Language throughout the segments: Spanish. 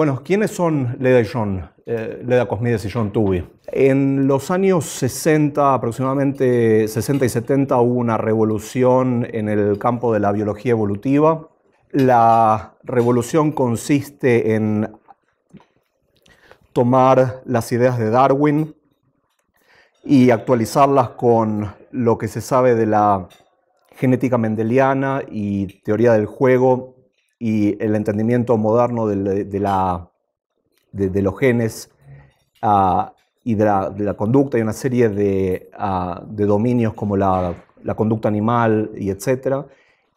Bueno, ¿quiénes son Leda y John? Eh, Leda Cosmides y John Tubi. En los años 60, aproximadamente 60 y 70, hubo una revolución en el campo de la biología evolutiva. La revolución consiste en tomar las ideas de Darwin y actualizarlas con lo que se sabe de la genética mendeliana y teoría del juego y el entendimiento moderno de, de, la, de los genes ah, y de la, conducta y una serie de, ah, de dominios como la, la, conducta animal y etcétera,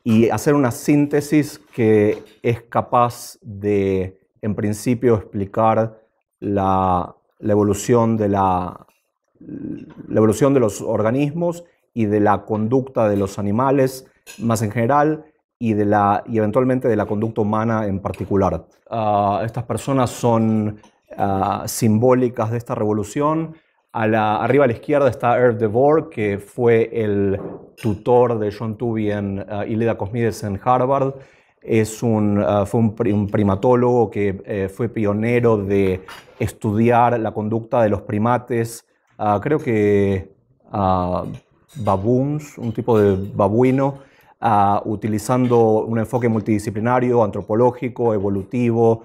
y hacer una síntesis que es capaz de, en principio, explicar la, la evolución, de la, evolución de los organismos y de la conducta de los animales más en general y, de la, y eventualmente de la conducta humana en particular. Ah, estas personas son ah, simbólicas de esta revolución. A la, arriba a la izquierda está de DeVore, que fue el tutor de John Tooby en, y ah, Leda Cosmides en Harvard. Es un, fue un, primatólogo que eh, fue pionero de estudiar la conducta de los primates. creo que baboons, un tipo de babuino, utilizando un enfoque multidisciplinario, antropológico, evolutivo,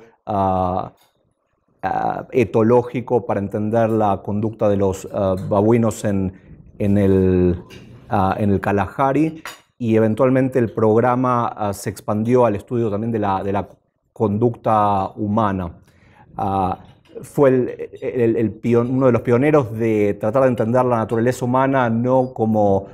etológico, para entender la conducta de los babuinos en, el, en el Kalahari. Y eventualmente el programa se expandió al estudio también de la, de la conducta humana fue uno de los pioneros de tratar de entender la naturaleza humana no como,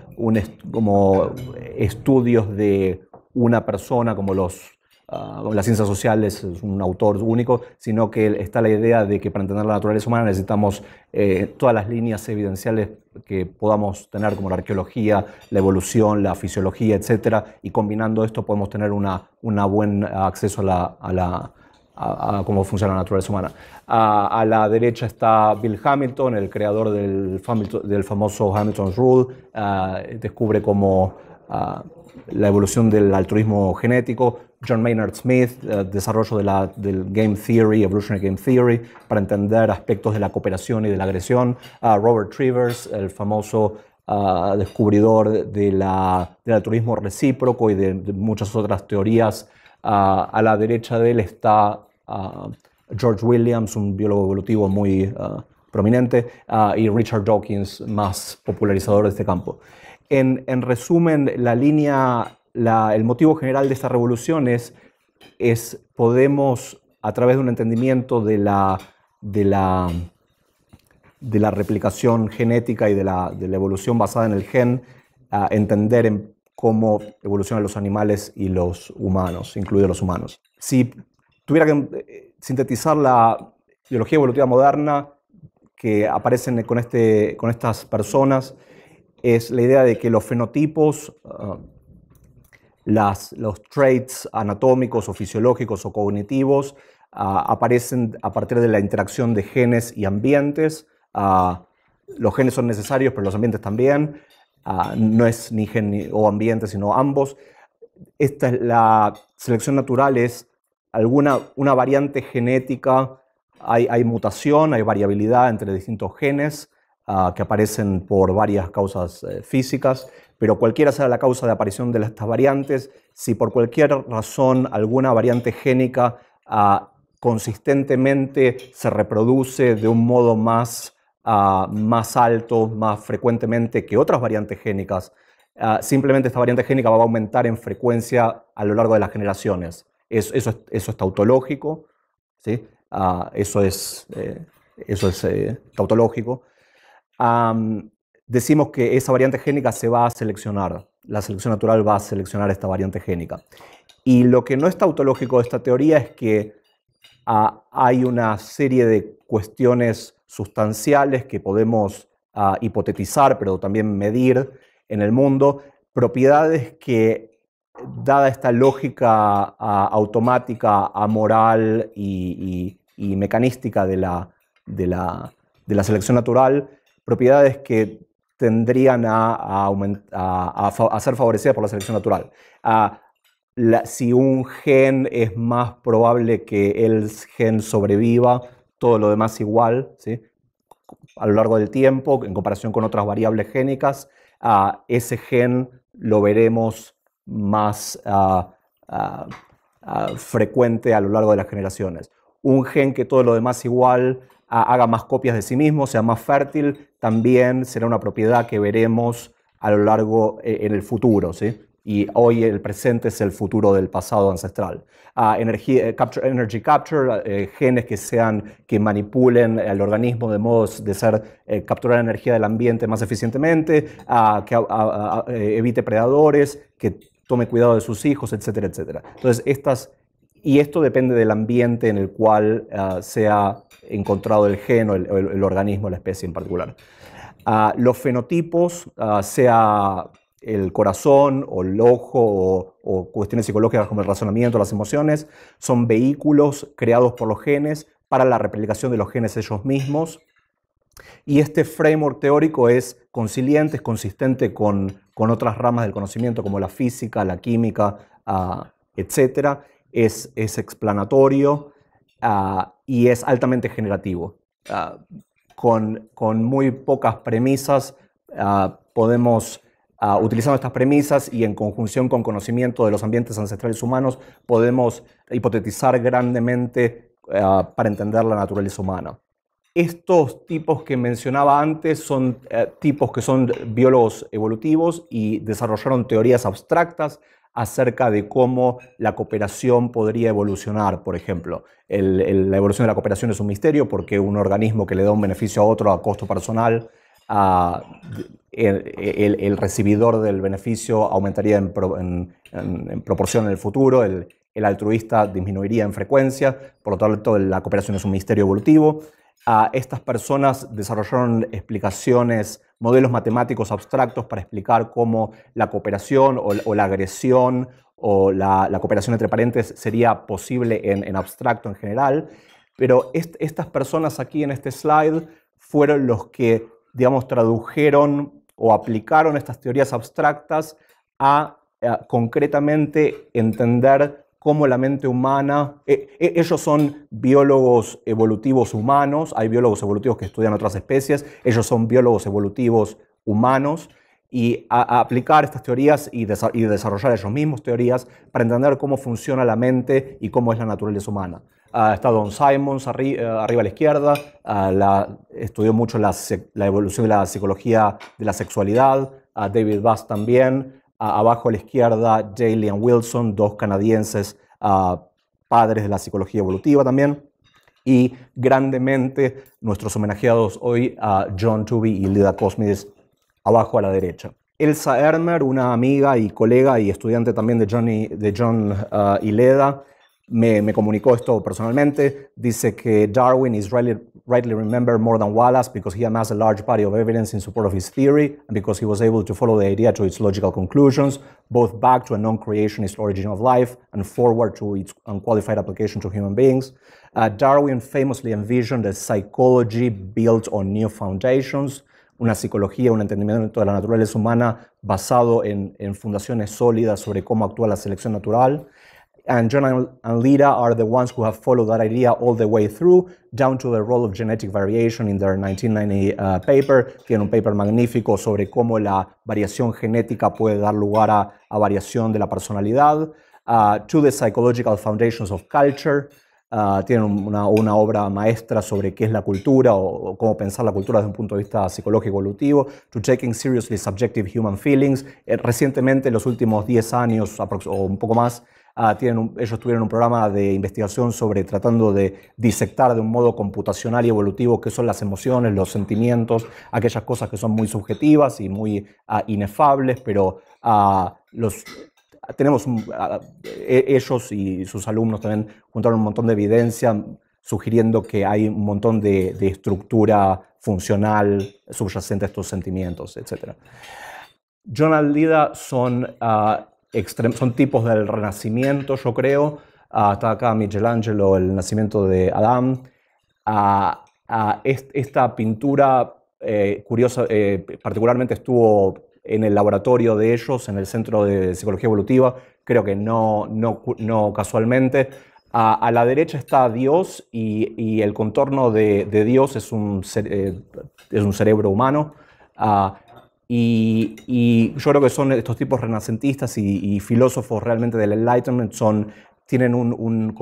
como estudios de una persona, como los, ah, las ciencias sociales, es un autor único, sino que está la idea de que para entender la naturaleza humana necesitamos eh, todas las líneas evidenciales que podamos tener, como la arqueología, la evolución, la fisiología, etc. Y combinando esto podemos tener un una buen acceso a la a, cómo funciona la naturaleza humana. A, la derecha está Bill Hamilton, el creador del, famoso Hamilton's Rule, descubre cómo la evolución del altruismo genético. John Maynard Smith, eh, desarrollo del Game Theory, Evolutionary Game Theory, para entender aspectos de la cooperación y de la agresión. Robert Trivers, el famoso descubridor del altruismo recíproco y de muchas otras teorías Ah, a la derecha de él está ah, George Williams, un biólogo evolutivo muy ah, prominente, y Richard Dawkins, más popularizador de este campo. En, resumen, la línea, el motivo general de esta revolución es, es podemos, a través de un entendimiento de la, de la, de la replicación genética y de la, evolución basada en el gen, entender en cómo evolucionan los animales y los humanos, incluidos los humanos. Si tuviera que eh, sintetizar la biología evolutiva moderna que aparecen con, este, con estas personas, es la idea de que los fenotipos, ah, las, los traits anatómicos o fisiológicos o cognitivos ah, aparecen a partir de la interacción de genes y ambientes. Ah, los genes son necesarios, pero los ambientes también no es ni gen o ambiente, sino ambos. Esta es la selección natural es alguna una variante genética, hay, mutación, hay variabilidad entre distintos genes ah, que aparecen por varias causas eh, físicas, pero cualquiera sea la causa de aparición de estas variantes, si por cualquier razón alguna variante génica ah, consistentemente se reproduce de un modo más Ah, más alto, más frecuentemente que otras variantes génicas. Ah, simplemente esta variante génica va a aumentar en frecuencia a lo largo de las generaciones. Eso, es tautológico, ¿sí? eso es, eso es tautológico. decimos que esa variante génica se va a seleccionar, la selección natural va a seleccionar esta variante génica. Y lo que no es tautológico de esta teoría es que ah, hay una serie de cuestiones sustanciales que podemos ah, hipotetizar, pero también medir en el mundo, propiedades que, dada esta lógica ah, automática, amoral y, mecanística de la, selección natural, propiedades que tendrían a, ser favorecidas por la selección natural. Ah, si un gen es más probable que el gen sobreviva todo lo demás igual, ¿sí? a lo largo del tiempo, en comparación con otras variables génicas, ese gen lo veremos más ah, ah, ah, frecuente a lo largo de las generaciones. Un gen que todo lo demás igual haga más copias de sí mismo, sea más fértil, también será una propiedad que veremos a lo largo eh, en el futuro. ¿sí? y hoy el presente es el futuro del pasado ancestral. a ah, energy eh, capture, energy capture eh, genes que, sean, que manipulen el organismo de modo de ser, eh, capturar energía del ambiente más eficientemente, ah, a que evite predadores, que tome cuidado de sus hijos, etcétera, etcétera. Entonces, estas, y esto depende del ambiente en el cual ah, se sea encontrado el gen o el, organismo, la especie en particular. los fenotipos, sea el corazón o el ojo o, cuestiones psicológicas como el razonamiento, las emociones, son vehículos creados por los genes para la replicación de los genes ellos mismos. Y este framework teórico es conciliante, es consistente con, otras ramas del conocimiento como la física, la química, ah, etc. Es, es explanatorio ah, y es altamente generativo. Ah, con, con, muy pocas premisas podemos Ah, utilizando estas premisas y en conjunción con conocimiento de los ambientes ancestrales humanos, podemos hipotetizar grandemente ah, para entender la naturaleza humana. Estos tipos que mencionaba antes son eh, tipos que son biólogos evolutivos y desarrollaron teorías abstractas acerca de cómo la cooperación podría evolucionar, por ejemplo. la evolución de la cooperación es un misterio porque un organismo que le da un beneficio a otro a costo personal el, el, recibidor del beneficio aumentaría en, proporción en el futuro, el, altruista disminuiría en frecuencia, por lo tanto la cooperación es un misterio evolutivo. a ah, estas personas desarrollaron explicaciones, modelos matemáticos abstractos para explicar cómo la cooperación o, la agresión o la, cooperación entre paréntesis sería posible en, abstracto en general. Pero estas personas aquí en este slide fueron los que digamos, tradujeron o aplicaron estas teorías abstractas a, concretamente entender cómo la mente humana, eh, eh, ellos son biólogos evolutivos humanos, hay biólogos evolutivos que estudian otras especies, ellos son biólogos evolutivos humanos, y a, aplicar estas teorías y desarrollar ellos mismos teorías para entender cómo funciona la mente y cómo es la naturaleza humana está Don Simons eh, arriba a la izquierda, ah, estudió mucho la, evolución de la psicología de la sexualidad, David Bass también, abajo a la izquierda Jalen Wilson, dos canadienses ah, padres de la psicología evolutiva también. Y grandemente nuestros homenajeados hoy a ah, John Tooby y Leda Cosmides, abajo a la derecha. Elsa Ermer, una amiga y colega y estudiante también de, John y Leda, me, comunicó esto personalmente. Dice que Darwin is rightly, rightly, remembered more than Wallace because he amassed a large body of evidence in support of his theory and because he was able to follow the idea to its logical conclusions, both back to a non creationist origin of life and forward to its unqualified application to human beings. Uh, Darwin famously envisioned a psychology built on new foundations. una psicología, un entendimiento de la naturaleza humana basado en, en fundaciones sólidas sobre cómo actúa la selección natural. And John and Lita are the ones who have followed that idea all the way through, down to the role of genetic variation in their 1990 uh, paper. Tienen un paper magnífico sobre cómo la variación genética puede dar lugar a, a variación de la personalidad. Uh, to the Psychological Foundations of Culture. Uh, tienen una, obra maestra sobre qué es la cultura o, cómo pensar la cultura desde un punto de vista psicológico evolutivo, to taking seriously subjective human feelings. Eh, recientemente, en los últimos 10 años o un poco más, Ah, tienen ellos tuvieron un programa de investigación sobre tratando de disectar de un modo computacional y evolutivo qué son las emociones, los sentimientos, aquellas cosas que son muy subjetivas y muy ah, inefables, pero ah, los, tenemos e, ellos y sus alumnos también juntaron un montón de evidencia sugiriendo que hay un montón de, estructura funcional subyacente a estos sentimientos, etc. John Aldida son son tipos del Renacimiento, yo creo. Ah, está acá Michelangelo, el nacimiento de Adán. Ah, ah, esta pintura eh, curiosa, eh, particularmente estuvo en el laboratorio de ellos, en el Centro de Psicología Evolutiva, creo que no, no, casualmente. A, la derecha está Dios y, el contorno de, Dios es un, eh, cerebro humano. Y, yo creo que son estos tipos renacentistas y, filósofos realmente del Enlightenment, son, tienen, un,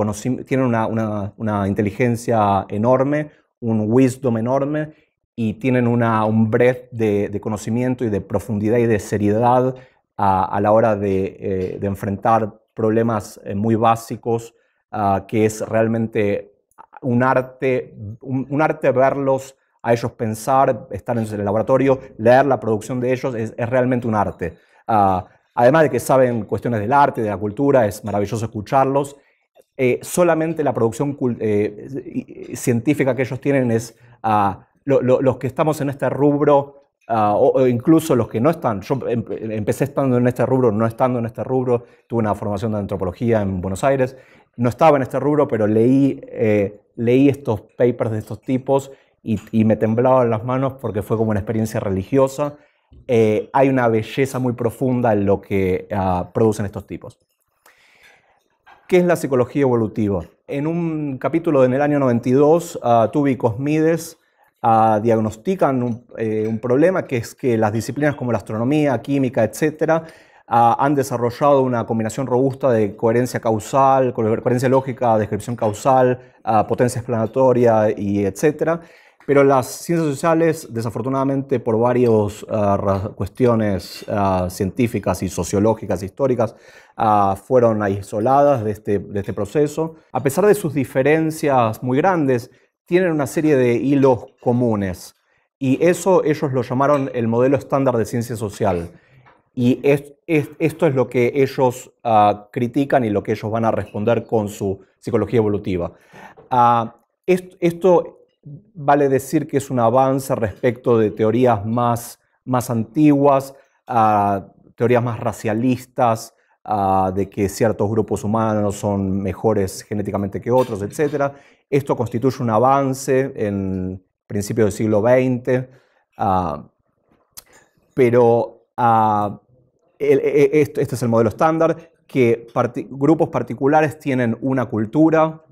tienen una, una, inteligencia enorme, un wisdom enorme y tienen una, un breadth de, de conocimiento y de profundidad y de seriedad a, a la hora de, eh, de, enfrentar problemas eh, muy básicos, ah, que es realmente un arte, un arte verlos a ellos pensar, estar en el laboratorio, leer la producción de ellos, es, realmente un arte. Ah, además de que saben cuestiones del arte, de la cultura, es maravilloso escucharlos. Eh, solamente la producción eh, científica que ellos tienen es, ah, los que estamos en este rubro, ah, o, incluso los que no están, yo em-, empecé estando en este rubro, no estando en este rubro, tuve una formación de antropología en Buenos Aires, no estaba en este rubro, pero leí, eh, leí estos papers de estos tipos y, y me temblaban las manos porque fue como una experiencia religiosa. Eh, hay una belleza muy profunda en lo que ah, producen estos tipos. ¿Qué es la psicología evolutiva? En un capítulo en el año 92, ah, Tubi y Cosmides ah, diagnostican eh, un, problema que es que las disciplinas como la astronomía, química, etc., han desarrollado una combinación robusta de coherencia causal, coherencia lógica, descripción causal, potencia explanatoria y etcétera pero las ciencias sociales, desafortunadamente, por varias ah, cuestiones ah, científicas y sociológicas, históricas, ah, fueron aisladas este, de este, proceso. A pesar de sus diferencias muy grandes, tienen una serie de hilos comunes. Y eso ellos lo llamaron el modelo estándar de ciencia social. Y es, esto es lo que ellos critican y lo que ellos van a responder con su psicología evolutiva. esto vale decir que es un avance respecto de teorías más, más antiguas, ah, teorías más racialistas, ah, de que ciertos grupos humanos son mejores genéticamente que otros, etc. Esto constituye un avance en principios del siglo XX, ah, pero e, e, este, este es el modelo estándar, que grupos particulares tienen una cultura,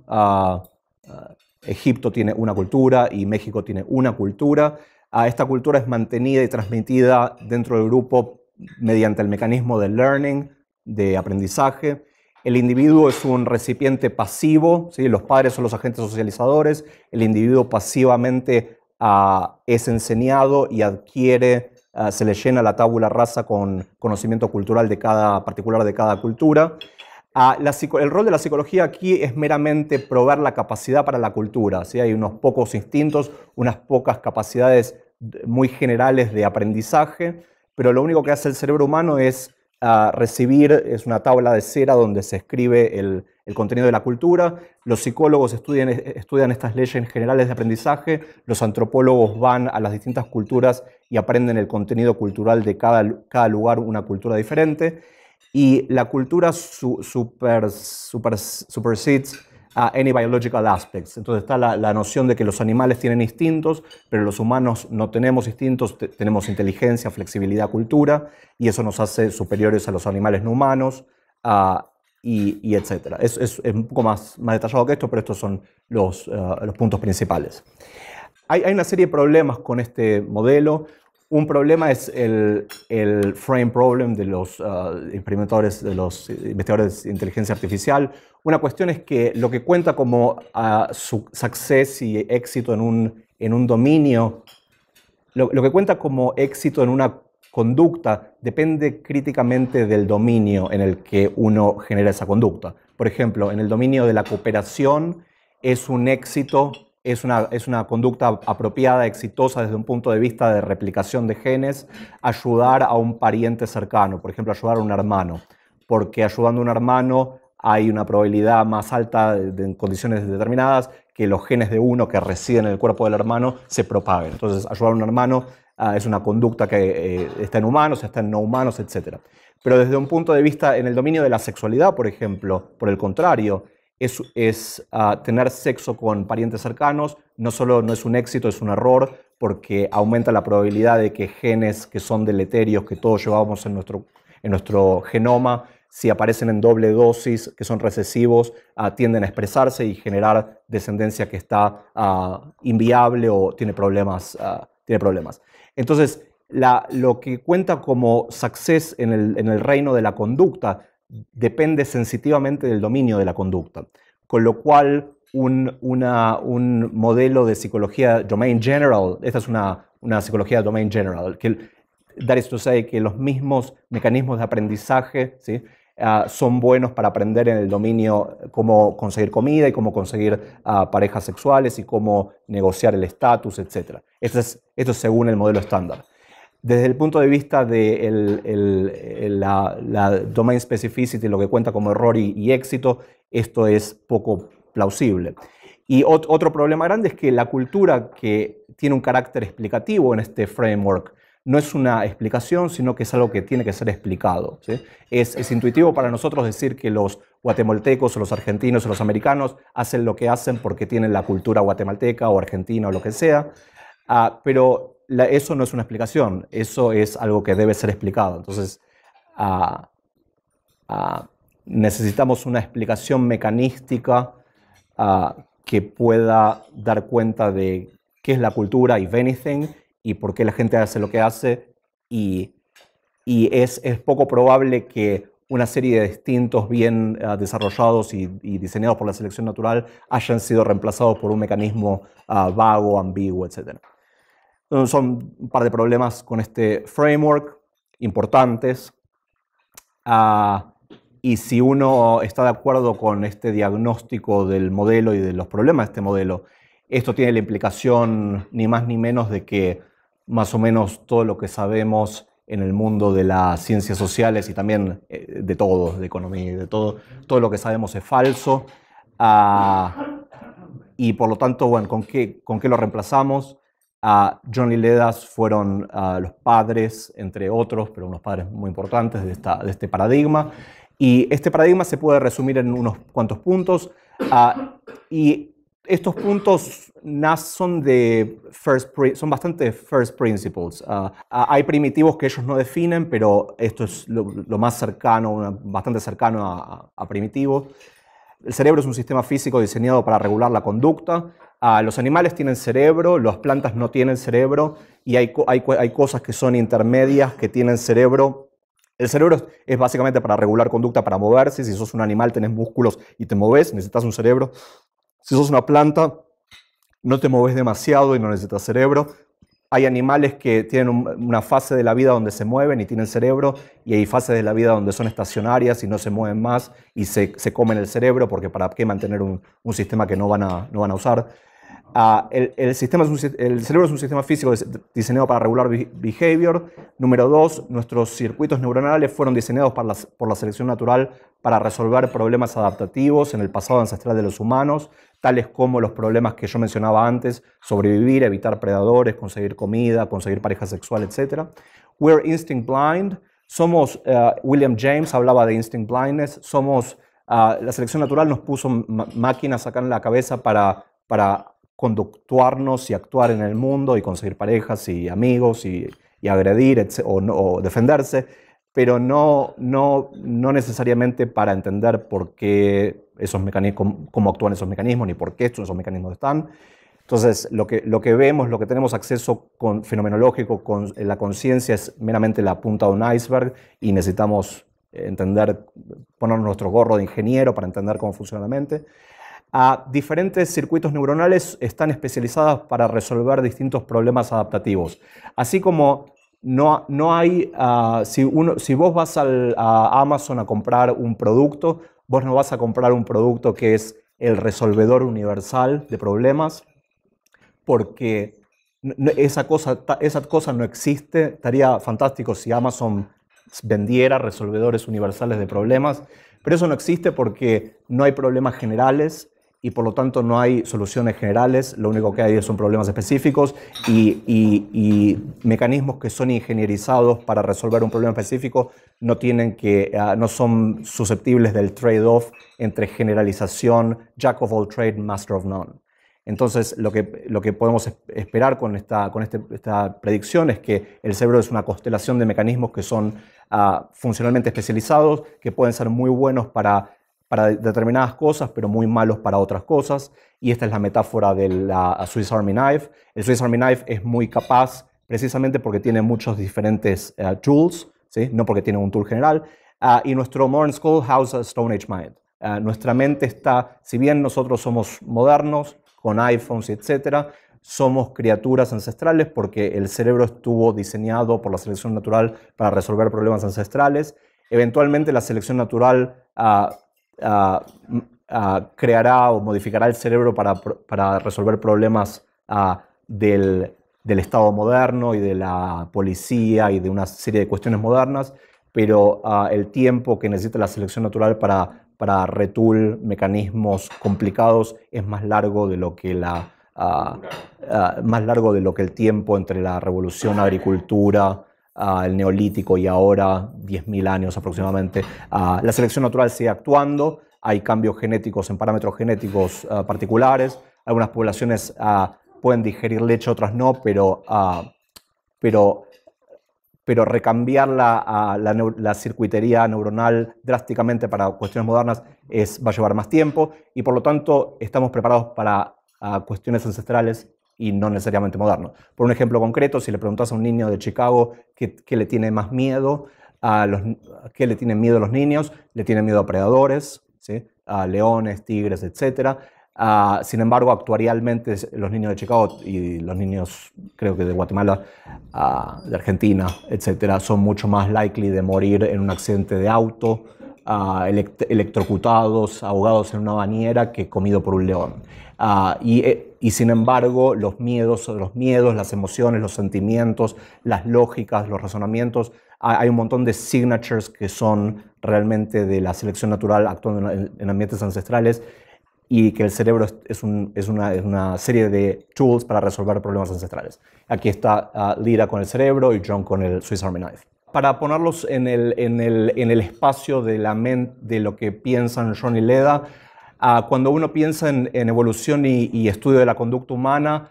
Egipto tiene una cultura y México tiene una cultura. Ah, esta cultura es mantenida y transmitida dentro del grupo mediante el mecanismo de learning, de aprendizaje. El individuo es un recipiente pasivo, los padres son los agentes socializadores, el individuo pasivamente ah, es enseñado y adquiere, ah, se le llena la tábula rasa con conocimiento cultural de cada particular de cada cultura el rol de la psicología aquí es meramente probar la capacidad para la cultura. Si Hay unos pocos instintos, unas pocas capacidades muy generales de aprendizaje, pero lo único que hace el cerebro humano es ah, recibir, es una tabla de cera donde se escribe el, contenido de la cultura. Los psicólogos estudian, estas leyes generales de aprendizaje, los antropólogos van a las distintas culturas y aprenden el contenido cultural de cada lugar, una cultura diferente y la cultura super, super, supersedes a any biological aspects. Entonces está la, la, noción de que los animales tienen instintos, pero los humanos no tenemos instintos, tenemos inteligencia, flexibilidad, cultura, y eso nos hace superiores a los animales no humanos, ah, y, y, etc. Es, es, un poco más, más detallado que esto, pero estos son los, ah, los puntos principales. Hay, hay, una serie de problemas con este modelo. Un problema es el, frame problem de los ah, de los investigadores de inteligencia artificial. Una cuestión es que lo que cuenta como ah, su success y éxito en un, en un dominio, lo que cuenta como éxito en una conducta depende críticamente del dominio en el que uno genera esa conducta. Por ejemplo, en el dominio de la cooperación es un éxito es una, es una conducta apropiada, exitosa desde un punto de vista de replicación de genes, ayudar a un pariente cercano, por ejemplo, ayudar a un hermano, porque ayudando a un hermano hay una probabilidad más alta en condiciones determinadas que los genes de uno que residen en el cuerpo del hermano se propaguen. Entonces, ayudar a un hermano ah, es una conducta que eh, está en humanos, está en no humanos, etc. Pero desde un punto de vista en el dominio de la sexualidad, por ejemplo, por el contrario, es, ah, tener sexo con parientes cercanos. No solo no es un éxito, es un error, porque aumenta la probabilidad de que genes que son deleterios, que todos llevamos en nuestro, en nuestro genoma, si aparecen en doble dosis, que son recesivos, ah, tienden a expresarse y generar descendencia que está ah, inviable o tiene problemas. tiene problemas. Entonces, lo que cuenta como success en el, en el reino de la conducta depende sensitivamente del dominio de la conducta, con lo cual un, modelo de psicología domain general, esta es una, una psicología domain general, que dar esto say que los mismos mecanismos de aprendizaje ¿sí? Ah, son buenos para aprender en el dominio eh, cómo conseguir comida y cómo conseguir ah, parejas sexuales y cómo negociar el estatus, etc. Esto es, esto es según el modelo estándar. Desde el punto de vista de la, domain specificity, lo que cuenta como error y, éxito, esto es poco plausible. Y otro problema grande es que la cultura que tiene un carácter explicativo en este framework no es una explicación, sino que es algo que tiene que ser explicado. Es, intuitivo para nosotros decir que los guatemaltecos o los argentinos o los americanos hacen lo que hacen porque tienen la cultura guatemalteca o argentina o lo que sea, ah, pero eso no es una explicación, eso es algo que debe ser explicado. Entonces, ah, ah, necesitamos una explicación mecanística ah, que pueda dar cuenta de qué es la cultura y anything y por qué la gente hace lo que hace y, es, poco probable que una serie de distintos bien desarrollados y, diseñados por la selección natural hayan sido reemplazados por un mecanismo vago, ambiguo, etcétera son un par de problemas con este framework importantes. Ah, y si uno está de acuerdo con este diagnóstico del modelo y de los problemas de este modelo, esto tiene la implicación ni más ni menos de que más o menos todo lo que sabemos en el mundo de las ciencias sociales y también eh, de todo, de economía y de todo, todo lo que sabemos es falso. Ah, y por lo tanto, bueno, ¿con qué, ¿con qué lo reemplazamos? Uh, John Liledas fueron los padres, entre otros, pero unos padres muy importantes de, esta, de, este paradigma. Y este paradigma se puede resumir en unos cuantos puntos. Ah, y estos puntos son, de first son bastante first principles. Ah, ah, hay primitivos que ellos no definen, pero esto es lo, más cercano, bastante cercano a, a primitivos. El cerebro es un sistema físico diseñado para regular la conducta. Ah, los animales tienen cerebro, las plantas no tienen cerebro y hay, cosas que son intermedias que tienen cerebro. El cerebro es básicamente para regular conducta, para moverse. Si sos un animal, tenés músculos y te moves, necesitas un cerebro. Si sos una planta, no te moves demasiado y no necesitas cerebro. Hay animales que tienen una fase de la vida donde se mueven y tienen cerebro, y hay fases de la vida donde son estacionarias y no se mueven más y se, se comen el cerebro, porque para qué mantener un, sistema que no van a, no van a usar el, sistema el, cerebro es un sistema físico diseñado para regular behavior. Número dos, nuestros circuitos neuronales fueron diseñados para las, por la selección natural para resolver problemas adaptativos en el pasado ancestral de los humanos, tales como los problemas que yo mencionaba antes, sobrevivir, evitar predadores, conseguir comida, conseguir pareja sexual, etc. We're instinct blind. Somos, eh, William James hablaba de instinct blindness, somos, ah, la selección natural nos puso máquinas acá en la cabeza para, para conductuarnos y actuar en el mundo y conseguir parejas y amigos y, y agredir o, o, defenderse, pero no, no, no necesariamente para entender por qué esos mecanismos, cómo actúan esos mecanismos ni por qué esos mecanismos están. Entonces, lo que, lo que vemos, lo que tenemos acceso con, fenomenológico con la conciencia es meramente la punta de un iceberg y necesitamos entender, poner nuestro gorro de ingeniero para entender cómo funciona la mente a diferentes circuitos neuronales están especializadas para resolver distintos problemas adaptativos. Así como no, no hay, ah, si, uno, si, vos vas a Amazon a comprar un producto, vos no vas a comprar un producto que es el resolvedor universal de problemas, porque esa cosa, esa cosa no existe. Estaría fantástico si Amazon vendiera resolvedores universales de problemas, pero eso no existe porque no hay problemas generales y por lo tanto no hay soluciones generales, lo único que hay son problemas específicos y, mecanismos que son ingenierizados para resolver un problema específico no, tienen que, ah, no son susceptibles del trade-off entre generalización, jack of all trade, master of none. Entonces, lo que, lo que podemos esperar con, esta, con este, esta predicción es que el cerebro es una constelación de mecanismos que son ah, funcionalmente especializados, que pueden ser muy buenos para para determinadas cosas, pero muy malos para otras cosas. Y esta es la metáfora de la Swiss Army Knife. El Swiss Army Knife es muy capaz precisamente porque tiene muchos diferentes eh, tools, ¿sí? no porque tiene un tool general. Ah, y nuestro Modern School house Stone Age Mind. Ah, nuestra mente está, si bien nosotros somos modernos, con iPhones y etcétera, somos criaturas ancestrales porque el cerebro estuvo diseñado por la selección natural para resolver problemas ancestrales. Eventualmente la selección natural ah, creará o modificará el cerebro para, resolver problemas del, Estado moderno y de la policía y de una serie de cuestiones modernas, pero el tiempo que necesita la selección natural para, para retool mecanismos complicados es más largo de lo que más largo de lo que el tiempo entre la revolución, agricultura, el neolítico y ahora 10.000 años aproximadamente. la selección natural sigue actuando, hay cambios genéticos en parámetros genéticos eh, particulares, algunas poblaciones eh, pueden digerir leche, otras no, pero, eh, pero pero recambiar la, la, circuitería neuronal drásticamente para cuestiones modernas es, va a llevar más tiempo y por lo tanto estamos preparados para cuestiones ancestrales y no necesariamente moderno. Por un ejemplo concreto, si le preguntas a un niño de Chicago qué, qué le tiene más miedo, a los, qué le tienen miedo a los niños, le tienen miedo a predadores, ¿sí? a leones, tigres, etc. Ah, sin embargo, actuarialmente los niños de Chicago y los niños, creo que de Guatemala, ah, de Argentina, etc., son mucho más likely de morir en un accidente de auto, ah, electrocutados, ahogados en una bañera, que comido por un león. y eh, y sin embargo los miedos, los miedos, las emociones, los sentimientos, las lógicas, los razonamientos, hay un montón de signatures que son realmente de la selección natural actuando en, ambientes ancestrales y que el cerebro es, es, una, serie de tools para resolver problemas ancestrales. Aquí está uh, ah, Lira con el cerebro y John con el Swiss Army Knife para ponerlos en el, el, en el espacio de, la de lo que piensan John y Leda, Ah, cuando uno piensa en, evolución y, estudio de la conducta humana,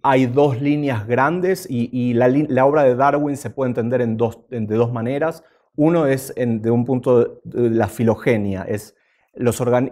hay dos líneas grandes y, la, obra de Darwin se puede entender en dos, de dos maneras. Uno es de un punto de, la filogenia, es, los la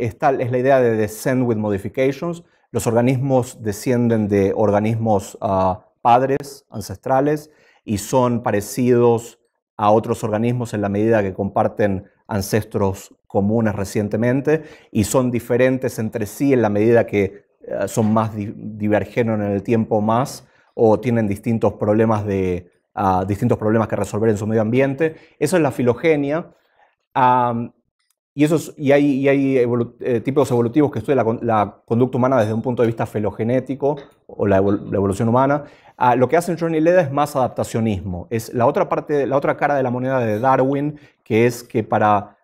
idea de descend with modifications. Los organismos descienden de organismos ah, padres, ancestrales, y son parecidos a otros organismos en la medida que comparten ancestros comunes recientemente y son diferentes entre sí en la medida que eh, son más divergentes en el tiempo más o tienen distintos problemas, de, ah, distintos problemas que resolver en su medio ambiente. Eso es la filogenia. y, eso y hay, y hay eh, tipos evolutivos que estudian la, conducta humana desde un punto de vista filogenético o la, evolución humana. Ah, lo que hacen Johnny Leda es más adaptacionismo. Es la otra, parte, la otra cara de la moneda de Darwin, que es que para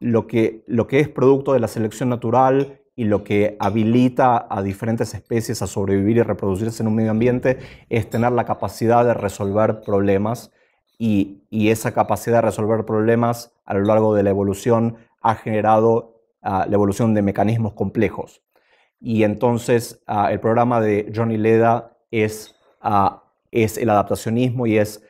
lo que, lo que es producto de la selección natural y lo que habilita a diferentes especies a sobrevivir y reproducirse en un medio ambiente es tener la capacidad de resolver problemas y, esa capacidad de resolver problemas a lo largo de la evolución ha generado ah, la evolución de mecanismos complejos. Y entonces ah, el programa de Johnny Leda es, ah, es el adaptacionismo y es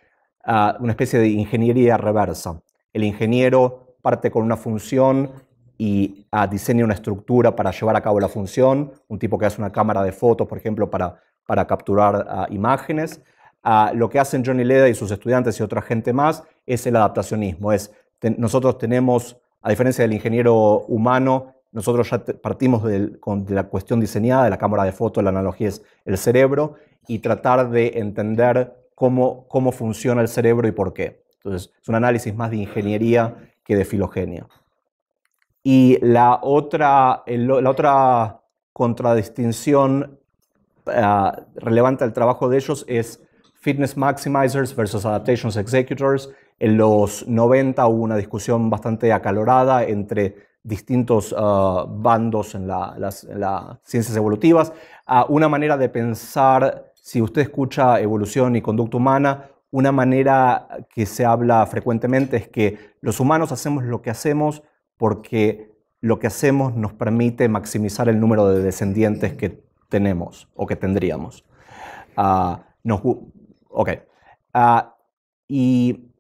una especie de ingeniería reversa. El ingeniero parte con una función y ah, diseña una estructura para llevar a cabo la función, un tipo que hace una cámara de fotos, por ejemplo, para, para capturar ah, imágenes. Ah, lo que hacen Johnny Leda y sus estudiantes y otra gente más es el adaptacionismo. Es, nosotros tenemos, a diferencia del ingeniero humano, nosotros ya partimos de la cuestión diseñada, de la cámara de fotos, la analogía es el cerebro, y tratar de entender cómo, cómo funciona el cerebro y por qué. Entonces, es un análisis más de ingeniería que de filogenia. Y la otra, la otra contradistinción ah, relevante al trabajo de ellos es Fitness Maximizers versus Adaptations Executors. En los 90 hubo una discusión bastante acalorada entre distintos ah, bandos en, las, ciencias evolutivas. a ah, una manera de pensar, si usted escucha evolución y conducta humana, una manera que se habla frecuentemente es que los humanos hacemos lo que hacemos porque lo que hacemos nos permite maximizar el número de descendientes que tenemos o que tendríamos. Ah, ok. Ah, y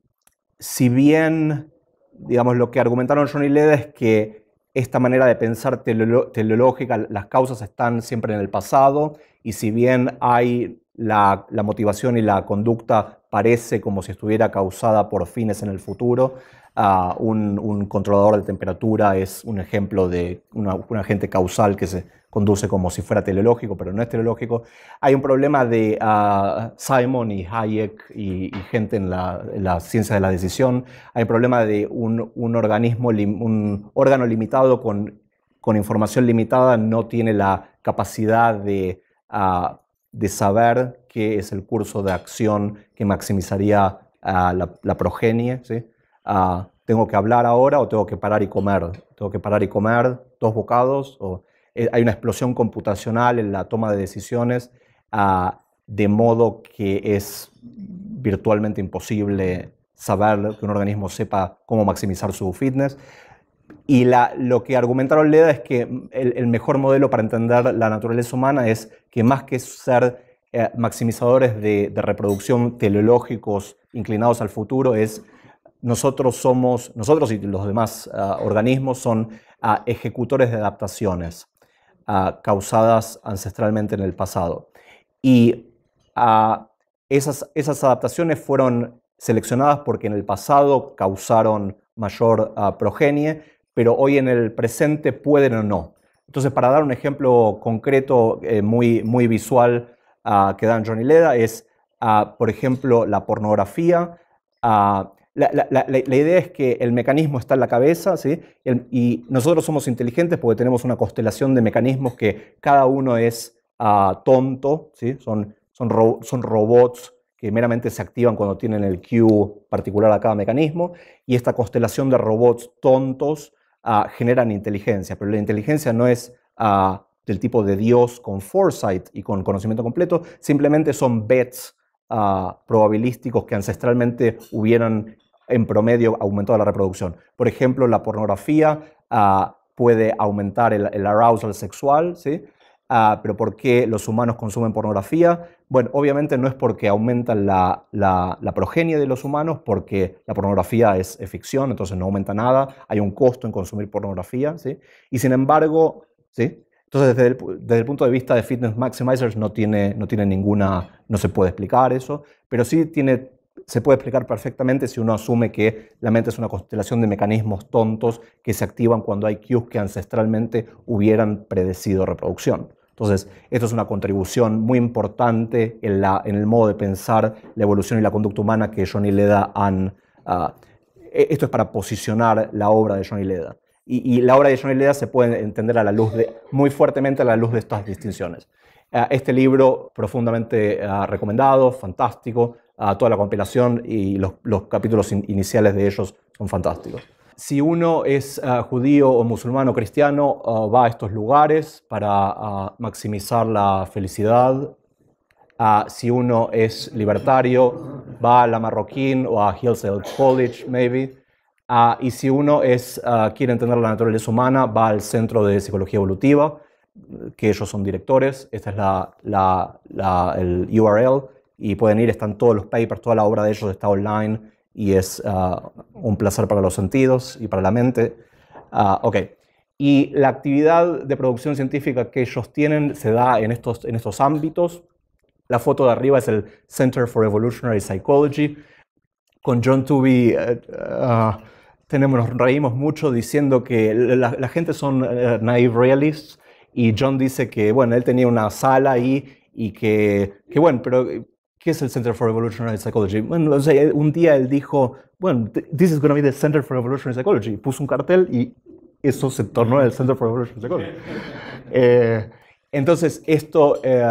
si bien, digamos, lo que argumentaron John y es que esta manera de pensar teleológica, las causas están siempre en el pasado, y si bien hay la, motivación y la conducta parece como si estuviera causada por fines en el futuro. Ah, un, controlador de temperatura es un ejemplo de un agente causal que se conduce como si fuera teleológico, pero no es teleológico. Hay un problema de ah, Simon y Hayek y, gente en la, ciencia de la decisión. Hay un problema de un, organismo, un órgano limitado con, información limitada, no tiene la capacidad de ah, de saber qué es el curso de acción que maximizaría ah, la, progenie. Ah, ¿Tengo que hablar ahora o tengo que parar y comer? ¿Tengo que parar y comer dos bocados? Eh, hay una explosión computacional en la toma de decisiones ah, de modo que es virtualmente imposible saber que un organismo sepa cómo maximizar su fitness. Y lo que argumentaron Leda es que mm, el, mejor modelo para entender la naturaleza humana es que más que ser eh, maximizadores de, reproducción teleológicos inclinados al futuro, es nosotros somos, nosotros y los demás ah, organismos son ah, ejecutores de adaptaciones ah, causadas ancestralmente en el pasado. Y esas, esas adaptaciones fueron seleccionadas porque en el pasado causaron mayor progenie, pero hoy en el presente pueden o no. Entonces, para dar un ejemplo concreto, eh, muy, muy visual ah, que dan Johnny Leda, es, ah, por ejemplo, la pornografía. Ah, la, idea es que el mecanismo está en la cabeza ¿sí? y nosotros somos inteligentes porque tenemos una constelación de mecanismos que cada uno es tonto, ¿sí? son, robots que meramente se activan cuando tienen el cue particular a cada mecanismo, y esta constelación de robots tontos Ah, generan inteligencia, pero la inteligencia no es ah, del tipo de Dios con foresight y con conocimiento completo, simplemente son bets ah, probabilísticos que ancestralmente hubieran en promedio aumentado la reproducción. Por ejemplo, la pornografía puede aumentar el, el arousal sexual, ¿sí? Ah, ¿Pero por qué los humanos consumen pornografía? Bueno, obviamente no es porque aumentan la, la, progenie de los humanos, porque la pornografía es, es, ficción, entonces no aumenta nada, hay un costo en consumir pornografía, ¿sí? Y sin embargo, ¿sí? Entonces, desde el, desde el, punto de vista de Fitness Maximizers no tiene, no tiene ninguna, no se puede explicar eso, pero sí tiene se puede explicar perfectamente si uno asume que la mente es una constelación de mecanismos tontos que se activan cuando hay cues que ancestralmente hubieran predecido reproducción. Entonces, esto es una contribución muy importante en, el modo de pensar la evolución y la conducta humana que Johnny Leda han... Ah, e-, esto es para posicionar la obra de Johnny Leda. Y, la obra de Johnny Leda se puede entender a la luz de, muy fuertemente a la luz de estas distinciones. Ah, este libro, profundamente ah, recomendado, fantástico, a toda la compilación y los, capítulos iniciales de ellos son fantásticos. Si uno es ah, judío o musulmán o cristiano, ah, va a estos lugares para ah, maximizar la felicidad. si uno es libertario, va a la Marroquín o a Hillsdale College, maybe. y si uno es, quiere entender la naturaleza humana, va al Centro de Psicología Evolutiva, que ellos son directores. Esta es la, el URL, y pueden ir, están todos los papers, toda la obra de ellos está online y es ah, un placer para los sentidos y para la mente. Ah, ok, y la actividad de producción científica que ellos tienen se da en estos, en estos ámbitos. La foto de arriba es el Center for Evolutionary Psychology. Con John Tooby eh, ah, tenemos, nos reímos mucho diciendo que la, gente son eh, naive realists y John dice que, bueno, él tenía una sala ahí y que, que bueno, pero ¿qué es el Center for Evolutionary Psychology? Bueno, o sea, un día él dijo, bueno, this is going to be the Center for Evolutionary Psychology. Puso un cartel y eso se tornó el Center for Evolutionary Psychology. Eh, entonces, esto eh,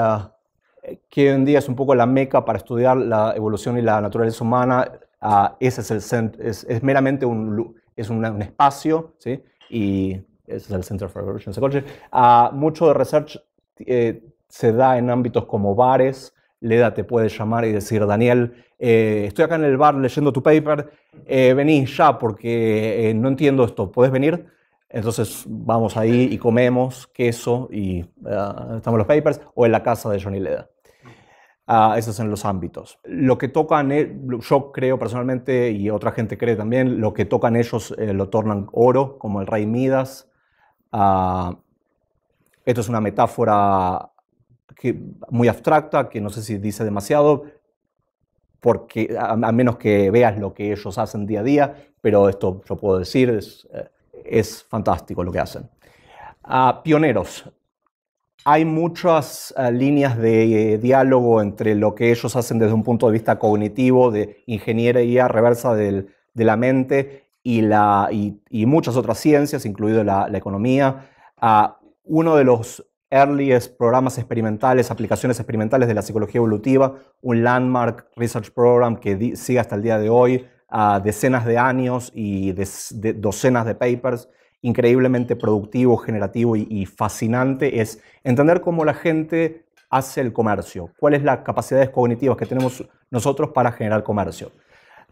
que hoy en día es un poco la meca para estudiar la evolución y la naturaleza humana, ah, ese es el es, meramente un, es un, espacio, ¿sí? Y ese es el Center for Evolutionary Psychology. Ah, mucho de research eh, se da en ámbitos como bares, Leda te puede llamar y decir, Daniel, eh, estoy acá en el bar leyendo tu paper, eh, vení ya porque eh, no entiendo esto, ¿puedes venir? Entonces vamos ahí y comemos queso y estamos ah, estamos los papers, o en la casa de Johnny Leda. Ah, esos son los ámbitos. Lo que tocan, e, yo creo personalmente, y otra gente cree también, lo que tocan ellos lo tornan oro, como el rey Midas. Ah, esto es una metáfora muy abstracta, que no sé si dice demasiado, porque a, menos que veas lo que ellos hacen día a día, pero esto yo puedo decir, es, eh, es fantástico lo que hacen. Ah, pioneros. Hay muchas eh, líneas de eh, diálogo entre lo que ellos hacen desde un punto de vista cognitivo, de ingeniería reversa de la mente y, la, y, muchas otras ciencias, incluido la, economía. Ah, uno de los es programas experimentales, aplicaciones experimentales de la psicología evolutiva, un landmark research program que sigue hasta el día de hoy a decenas de años y de, docenas de papers, increíblemente productivo, generativo y, fascinante, es entender cómo la gente hace el comercio, cuáles las capacidades cognitivas que tenemos nosotros para generar comercio.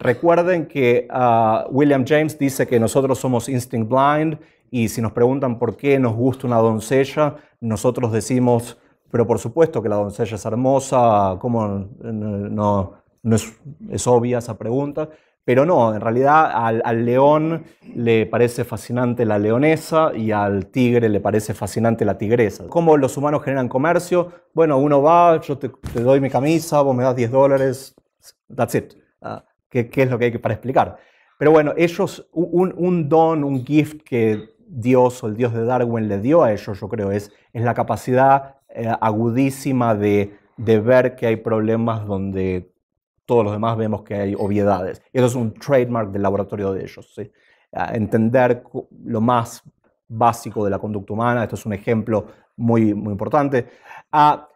Recuerden que ah, William James dice que nosotros somos instinct blind y si nos preguntan por qué nos gusta una doncella, nosotros decimos, pero por supuesto que la doncella es hermosa, como no, es, obvia esa pregunta, pero no, en realidad al, león le parece fascinante la leonesa y al tigre le parece fascinante la tigresa. ¿Cómo los humanos generan comercio? Bueno, uno va, yo te, doy mi camisa, vos me das 10 dólares, that's it. Ah, qué, es lo que hay para explicar. Pero bueno, ellos, un, don, un gift que Dios o el Dios de Darwin le dio a ellos, yo creo, es, es la capacidad eh, agudísima de, de ver que hay problemas donde todos los demás vemos que hay obviedades. Eso es un trademark del laboratorio de ellos. Entender lo más básico de la conducta humana, esto es un ejemplo muy, muy importante. Ah,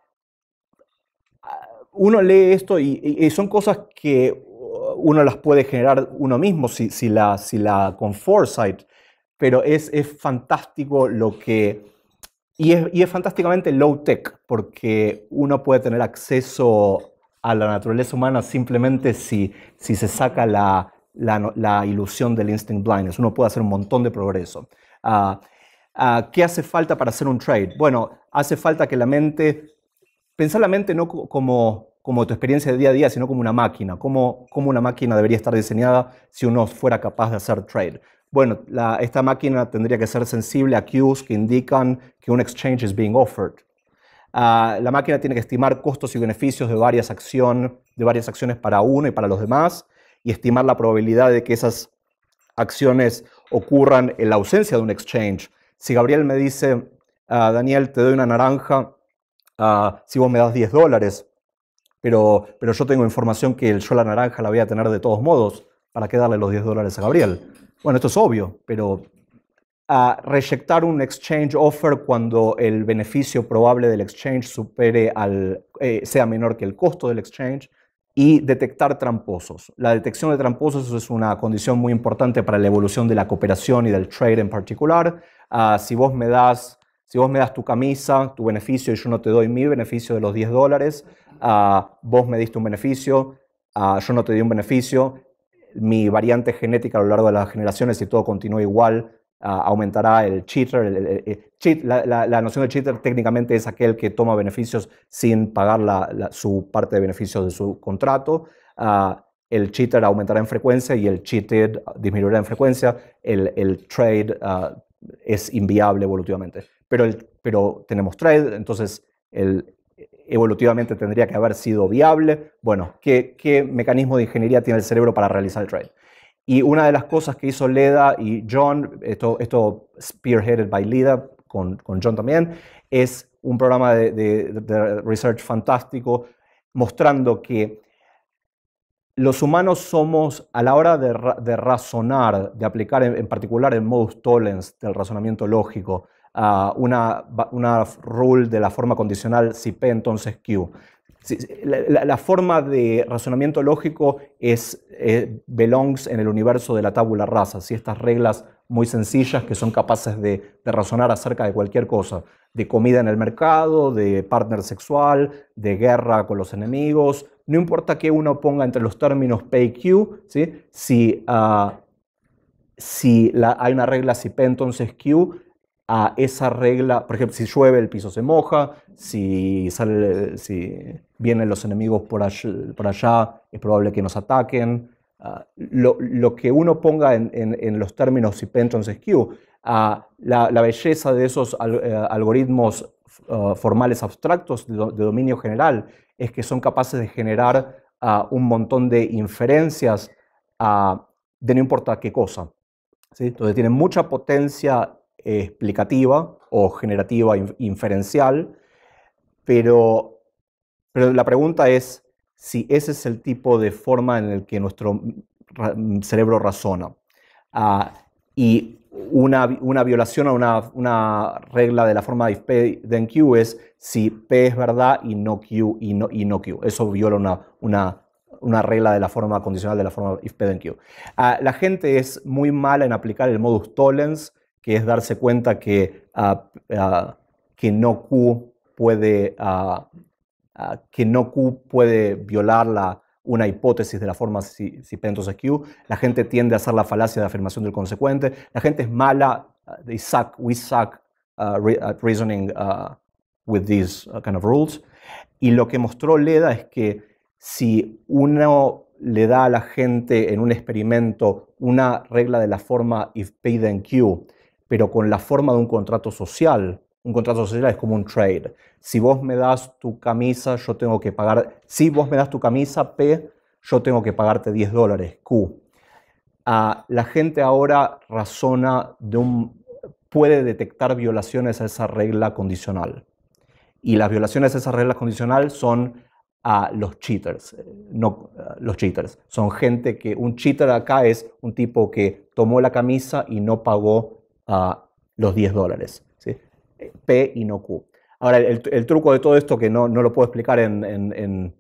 ah, uno lee esto y, son cosas que uno las puede generar uno mismo si, si, la, si la con foresight, pero es, es fantástico lo que... Y es, y es fantásticamente low tech, porque uno puede tener acceso a la naturaleza humana simplemente si, si se saca la, la, ilusión del instinct blindness. Uno puede hacer un montón de progreso. Ah, ah, ¿Qué hace falta para hacer un trade? Bueno, hace falta que la mente, pensar la mente no como como tu experiencia de día a día, sino como una máquina. ¿Cómo, una máquina debería estar diseñada si uno fuera capaz de hacer trade? Bueno, esta máquina tendría que ser sensible a cues que indican que un exchange is being offered. Ah, la máquina tiene que estimar costos y beneficios de varias, de varias acciones para uno y para los demás y estimar la probabilidad de que esas acciones ocurran en la ausencia de un exchange. Si Gabriel me dice, ah, Daniel, te doy una naranja, ah, si vos me das 10 dólares, pero, pero yo tengo información que el yo la naranja la voy a tener de todos modos, ¿para qué darle los 10 dólares a Gabriel? Bueno, esto es obvio, pero a reyectar un exchange offer cuando el beneficio probable del exchange supere al, eh, sea menor que el costo del exchange y detectar tramposos. La detección de tramposos es una condición muy importante para la evolución de la cooperación y del trade en particular. Ah, si vos me das si vos me das tu camisa, tu beneficio, y yo no te doy mi beneficio de los 10 dólares, ah, vos me diste un beneficio, ah, yo no te di un beneficio, mi variante genética a lo largo de las generaciones, si todo continúa igual, ah, aumentará el cheater. cheat, la, noción de cheater técnicamente es aquel que toma beneficios sin pagar su parte de beneficios de su contrato. el cheater aumentará en frecuencia y el cheated disminuirá en frecuencia. El, trade es inviable evolutivamente pero, tenemos trade, entonces el, evolutivamente tendría que haber sido viable. Bueno, ¿qué, mecanismo de ingeniería tiene el cerebro para realizar el trade? Y una de las cosas que hizo Leda y John, esto, esto spearheaded by Leda, con, John también, es un programa de, research fantástico mostrando que los humanos somos, a la hora de, razonar, de aplicar en particular el modus tollens del razonamiento lógico, una, una, rule de la forma condicional si P entonces Q. La, forma de razonamiento lógico es eh, belongs en el universo de la tabula rasa, si estas reglas muy sencillas que son capaces de, razonar acerca de cualquier cosa, de comida en el mercado, de partner sexual, de guerra con los enemigos, no importa que uno ponga entre los términos P y Q, ¿sí? si, ah, si la, hay una regla si P entonces Q, a esa regla, por ejemplo, si llueve el piso se moja, si, sale, si vienen los enemigos por allá, es probable que nos ataquen. Ah, lo, que uno ponga en, los términos si Pentons Skew, uh, ah, la, belleza de esos eh, algoritmos ah, formales abstractos de, dominio general es que son capaces de generar un montón de inferencias de no importa qué cosa. ¿sí? Entonces tienen mucha potencia explicativa o generativa inferencial, pero, pero la pregunta es si ese es el tipo de forma en el que nuestro cerebro razona. Ah, y una, una, violación a una, una, regla de la forma if P then Q es si P es verdad y no Q y no, y no Q. Eso viola una, una regla de la forma condicional de la forma if P, then Q. Ah, la gente es muy mala en aplicar el modus tollens que es darse cuenta que, ah, ah, que no Q puede, ah, que no Q puede violar la, una hipótesis de la forma si, si P entonces Q. La gente tiende a hacer la falacia de afirmación del consecuente. La gente es mala. de We suck at reasoning with these kind of rules. Y lo que mostró Leda es que si uno le da a la gente en un experimento una regla de la forma if P then Q pero con la forma de un contrato social. Un contrato social es como un trade. Si vos me das tu camisa, yo tengo que pagar. Si vos me das tu camisa P, yo tengo que pagarte 10 dólares Q. Ah, la gente ahora razona de un, puede detectar violaciones a esa regla condicional. Y las violaciones a esa regla condicional son a los cheaters. Eh, no, los cheaters. Son gente que, un cheater acá es un tipo que tomó la camisa y no pagó a los 10 dólares. ¿sí? P y no Q. Ahora, el, truco de todo esto, que no, lo puedo explicar en, eh,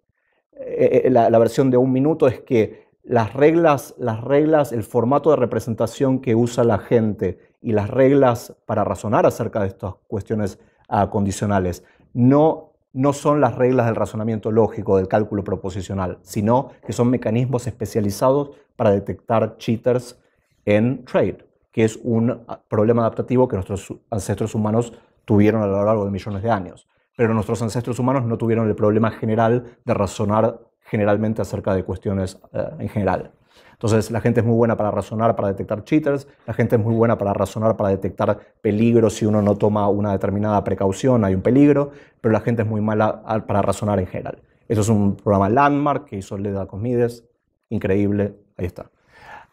eh, la, versión de un minuto, es que las reglas, las reglas, el formato de representación que usa la gente y las reglas para razonar acerca de estas cuestiones ah, condicionales no no son las reglas del razonamiento lógico, del cálculo proposicional, sino que son mecanismos especializados para detectar cheaters en trade que es un ah, problema adaptativo que nuestros ancestros humanos tuvieron a lo largo de millones de años. Pero nuestros ancestros humanos no tuvieron el problema general de razonar generalmente acerca de cuestiones eh, en general. Entonces, la gente es muy buena para razonar, para detectar cheaters, la gente es muy buena para razonar, para detectar peligros, si uno no toma una determinada precaución hay un peligro, pero la gente es muy mala ah, para razonar en general. Eso es un programa Landmark que hizo Leda Cosmides, increíble, ahí está.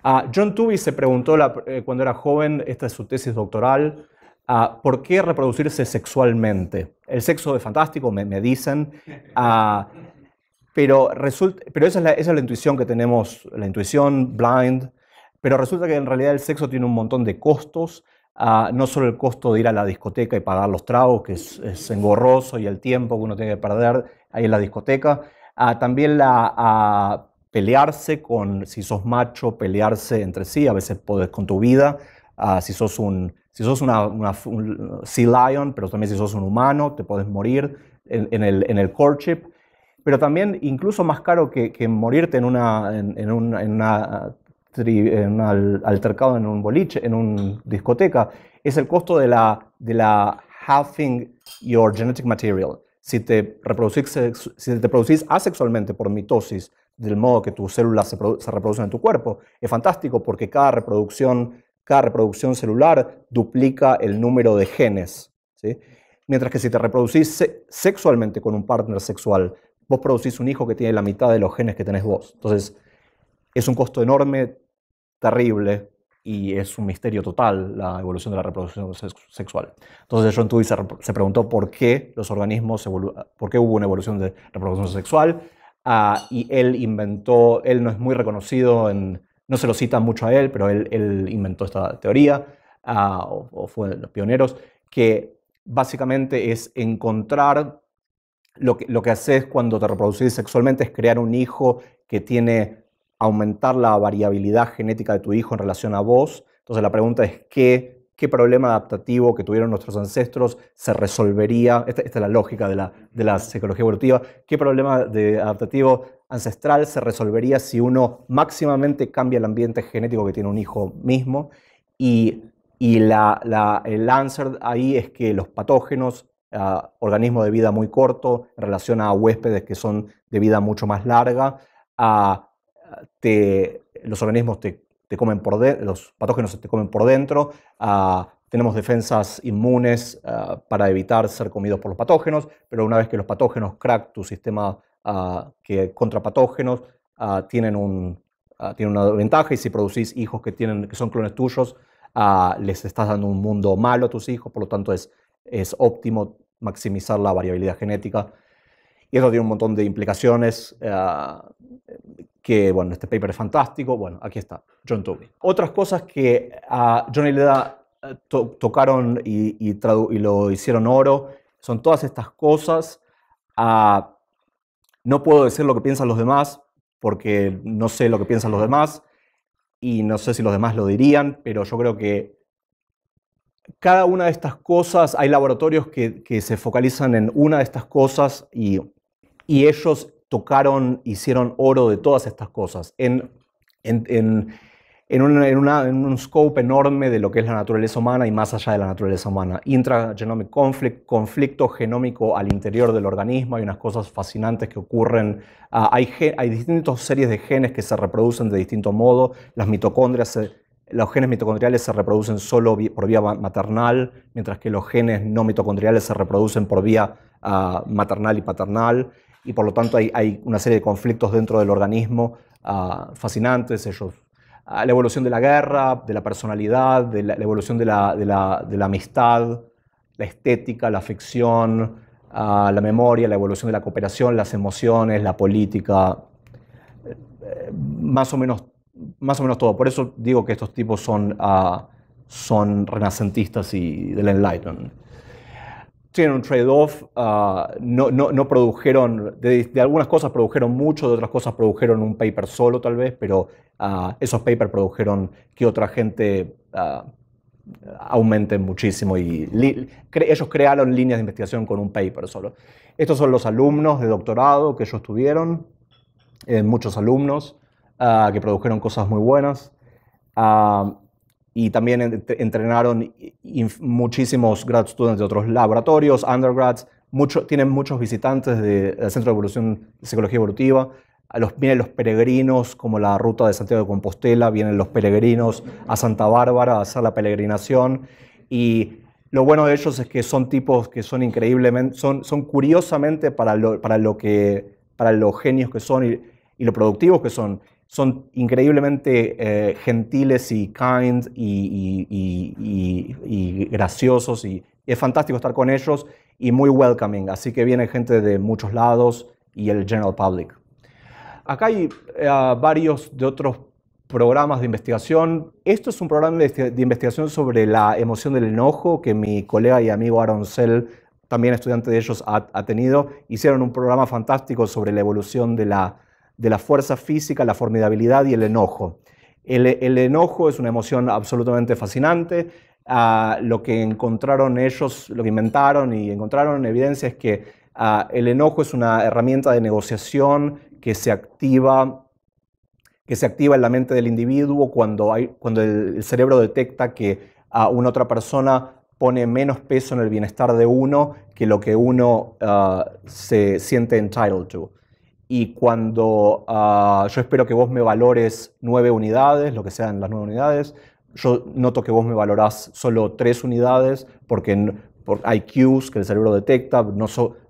Ah, John Tooby se preguntó eh, cuando era joven, esta es su tesis doctoral, ah, ¿por qué reproducirse sexualmente? El sexo es fantástico, me, dicen, ah, pero, resulta, pero esa es, la, intuición que tenemos, la intuición blind, pero resulta que en realidad el sexo tiene un montón de costos, no solo el costo de ir a la discoteca y pagar los tragos, que es, es engorroso, y el tiempo que uno tiene que perder ahí en la discoteca, también la pelearse con, si sos macho, pelearse entre sí, a veces podés con tu vida, ah, si sos un, si sos una, una, sea lion, pero también si sos un humano, te puedes morir en, el, en el courtship. Pero también, incluso más caro que, morirte en una, en, una, un altercado en un boliche, en una discoteca, es el costo de la, de la halving your genetic material. Si te reproducís, si te producís asexualmente por mitosis, del modo que tus células se, reproducen en tu cuerpo. Es fantástico porque cada reproducción, cada reproducción celular duplica el número de genes. Mientras que si te reproducís sexualmente con un partner sexual, vos producís un hijo que tiene la mitad de los genes que tenés vos. Entonces, es un costo enorme, terrible, y es un misterio total la evolución de la reproducción sexual. Entonces John Tubby se, preguntó por qué los organismos, por qué hubo una evolución de reproducción sexual. Ah, y él inventó, él no es muy reconocido, en, no se lo cita mucho a él, pero él, inventó esta teoría, ah, o, fue de los pioneros, que básicamente es encontrar, lo que, lo que haces cuando te reproducís sexualmente es crear un hijo que tiene, aumentar la variabilidad genética de tu hijo en relación a vos. Entonces la pregunta es, ¿qué qué problema adaptativo que tuvieron nuestros ancestros se resolvería, esta, es la lógica de la, de la psicología evolutiva, qué problema de adaptativo ancestral se resolvería si uno máximamente cambia el ambiente genético que tiene un hijo mismo. Y, la, el answer ahí es que los patógenos, ah, organismos de vida muy corto en relación a huéspedes que son de vida mucho más larga, ah, los organismos te te comen por los patógenos te comen por dentro, ah, tenemos defensas inmunes ah, para evitar ser comidos por los patógenos, pero una vez que los patógenos crack tu sistema ah, que contra patógenos, tienen, un, tienen una ventaja y si producís hijos que, tienen, que son clones tuyos, les estás dando un mundo malo a tus hijos, por lo tanto es, es óptimo maximizar la variabilidad genética. Y eso tiene un montón de implicaciones que, bueno, este paper es fantástico, bueno, aquí está, John Tobin. Otras cosas que a John le Leda eh, tocaron y, y, lo hicieron oro, son todas estas cosas. Ah, no puedo decir lo que piensan los demás, porque no sé lo que piensan los demás, y no sé si los demás lo dirían, pero yo creo que cada una de estas cosas, hay laboratorios que, se focalizan en una de estas cosas y, y ellos tocaron, hicieron oro de todas estas cosas, en, en, en, en, en, un scope enorme de lo que es la naturaleza humana y más allá de la naturaleza humana. Intragenomic conflict, conflicto genómico al interior del organismo, hay unas cosas fascinantes que ocurren, ah, hay, hay distintas series de genes que se reproducen de distinto modo, las mitocondrias los genes mitocondriales se reproducen solo por vía maternal, mientras que los genes no mitocondriales se reproducen por vía ah, maternal y paternal y por lo tanto hay, una serie de conflictos dentro del organismo ah, fascinantes, ellos ah, la evolución de la guerra, de la personalidad, de la, evolución de la, amistad, la estética, la ficción, ah, la memoria, la evolución de la cooperación, las emociones, la política, eh, más, o menos, más o menos todo. Por eso digo que estos tipos son, son renacentistas y del Enlightenment tienen un trade-off, ah, no, no, no, produjeron, de, algunas cosas produjeron mucho, de otras cosas produjeron un paper solo tal vez, pero ah, esos papers produjeron que otra gente ah, aumente muchísimo y ellos crearon líneas de investigación con un paper solo. Estos son los alumnos de doctorado que ellos tuvieron, eh, muchos alumnos que produjeron cosas muy buenas y también entrenaron muchísimos grad de otros laboratorios, undergrads, mucho, tienen muchos visitantes del Centro de Evolución de Psicología Evolutiva. A los, vienen los peregrinos, como la ruta de Santiago de Compostela, vienen los peregrinos a Santa Bárbara a hacer la peregrinación. Y lo bueno de ellos es que son tipos que son increíblemente, son, son curiosamente para para, lo que, para los genios que son y, y lo productivos que son son increíblemente eh, gentiles y kind y, graciosos y es fantástico estar con ellos y muy welcoming. Así que viene gente de muchos lados y el general public. Acá hay eh, varios de otros programas de investigación. Esto es un programa de investigación sobre la emoción del enojo que mi colega y amigo Aaron Sell, también estudiante de ellos, ha, ha tenido. Hicieron un programa fantástico sobre la evolución de la de la fuerza física, la formidabilidad y el enojo. El, enojo es una emoción absolutamente fascinante. Ah, lo que encontraron ellos, lo que inventaron y encontraron en evidencia es que ah, el enojo es una herramienta de negociación que se activa que se activa en la mente del individuo cuando, hay, cuando el cerebro detecta que a ah, una otra persona pone menos peso en el bienestar de uno que lo que uno se siente entitled to y cuando ah, yo espero que vos me valores nueve unidades, lo que sean las nueve unidades, yo noto que vos me valorás solo tres unidades porque, hay cues que el cerebro detecta, no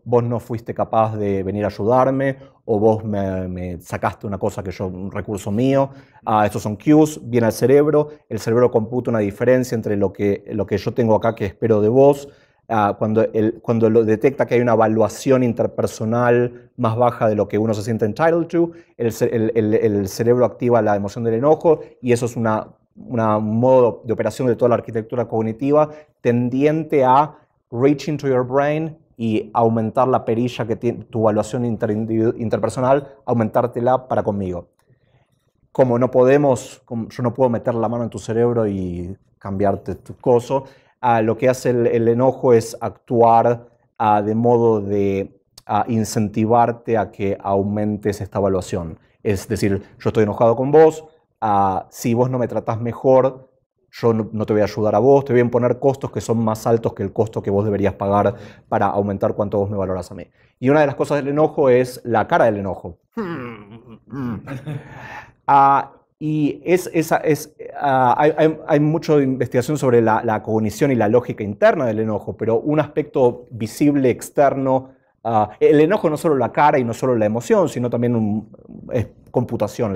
vos no fuiste capaz de venir a ayudarme o vos me, sacaste una cosa que yo, un recurso mío. Ah, estos son cues, viene al cerebro, el cerebro computa una diferencia entre lo que, lo que yo tengo acá que espero de vos Ah, cuando, cuando lo detecta que hay una evaluación interpersonal más baja de lo que uno se siente entitled to, el, cerebro activa la emoción del enojo y eso es un modo de operación de toda la arquitectura cognitiva tendiente a reach into your brain y aumentar la perilla que tiene tu evaluación interpersonal, aumentártela para conmigo. Como no podemos, yo no puedo meter la mano en tu cerebro y cambiarte tu coso, lo que hace el, enojo es actuar ah, de modo de ah, incentivarte a que aumentes esta evaluación. Es decir, yo estoy enojado con vos, ah, si vos no me tratás mejor, yo no, te voy a ayudar a vos, te voy a imponer costos que son más altos que el costo que vos deberías pagar para aumentar cuánto vos me valoras a mí. Y una de las cosas del enojo es la cara del enojo. Hmm. Y es, esa es ah, hay, hay, mucha investigación sobre la, cognición y la lógica interna del enojo, pero un aspecto visible externo, ah, el enojo no solo la cara y no solo la emoción, sino también un, es computación.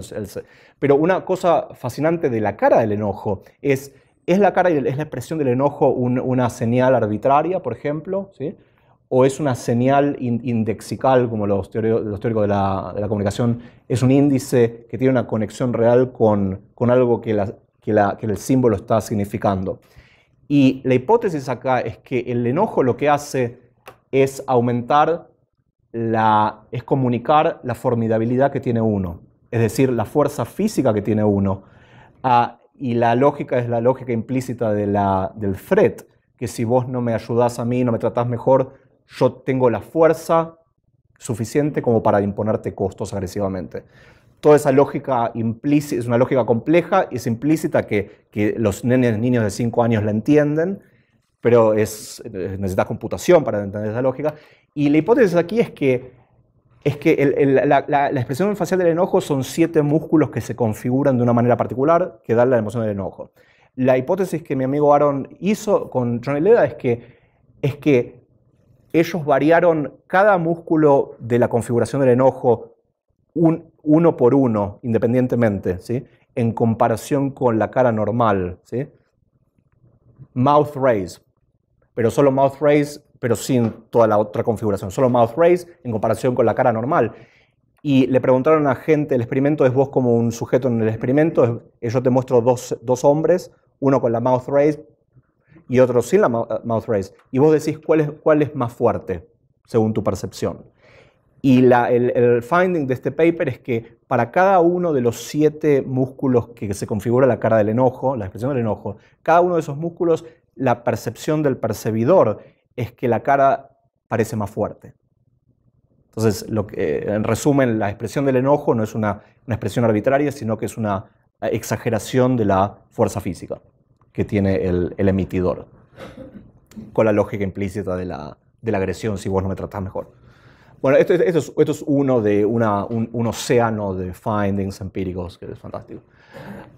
pero una cosa fascinante de la cara del enojo es, es la cara y es la expresión del enojo una señal arbitraria, por ejemplo, ¿sí? o es una señal indexical, como los, teóricos de la, de la, comunicación, es un índice que tiene una conexión real con, algo que, el símbolo está significando. Y la hipótesis acá es que el enojo lo que hace es aumentar, la, es comunicar la formidabilidad que tiene uno, es decir, la fuerza física que tiene uno. Ah, y la lógica es la lógica implícita de del FRET, que si vos no me ayudás a mí, no me tratás mejor, yo tengo la fuerza suficiente como para imponerte costos agresivamente. Toda esa lógica implícita, es una lógica compleja, y es implícita que, los niños de 5 años la entienden, pero es, eh, necesitas computación para entender esa lógica. Y la hipótesis aquí es que, es que la, expresión facial del enojo son siete músculos que se configuran de una manera particular que dan la emoción del enojo. La hipótesis que mi amigo Aaron hizo con John Leda es que, es que ellos variaron cada músculo de la configuración del enojo uno por uno, independientemente, ¿sí? en comparación con la cara normal. ¿sí? Mouth raise, pero solo mouth raise, pero sin toda la otra configuración, solo mouth raise en comparación con la cara normal. Y le preguntaron a gente, el experimento es vos como un sujeto en el experimento, yo te muestro dos, dos hombres, uno con la mouth raise y otros sin la mouth raise. Y vos decís cuál es, cuál es más fuerte, según tu percepción. Y el, finding de este paper es que para cada uno de los siete músculos que se configura la cara del enojo, la expresión del enojo, cada uno de esos músculos, la percepción del percebidor es que la cara parece más fuerte. Entonces, eh, en resumen, la expresión del enojo no es una expresión arbitraria, sino que es una eh, exageración de la fuerza física que tiene el, emitidor, con la lógica implícita de la, agresión si vos no me tratás mejor. Bueno, esto, es, esto es, uno de un, océano de findings empíricos que es fantástico.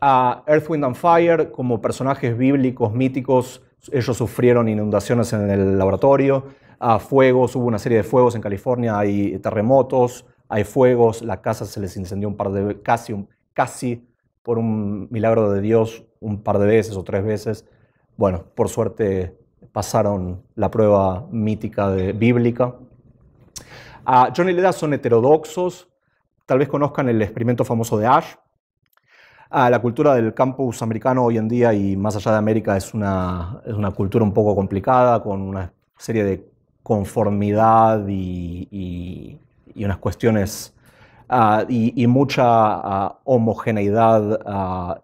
Earth, Wind and Fire, como personajes bíblicos, míticos, ellos sufrieron inundaciones en el laboratorio, a fuegos, hubo una serie de fuegos en California, hay terremotos, hay fuegos, la casa se les incendió un par de casi, casi por un milagro de Dios un par de veces o tres veces. Bueno, por suerte pasaron la prueba mítica de, bíblica. A John y Leda son heterodoxos, tal vez conozcan el experimento famoso de Ash. A la cultura del campus americano hoy en día y más allá de América es una, cultura un poco complicada, con una serie de conformidad y, unas cuestiones ah, y, mucha ah, homogeneidad ah,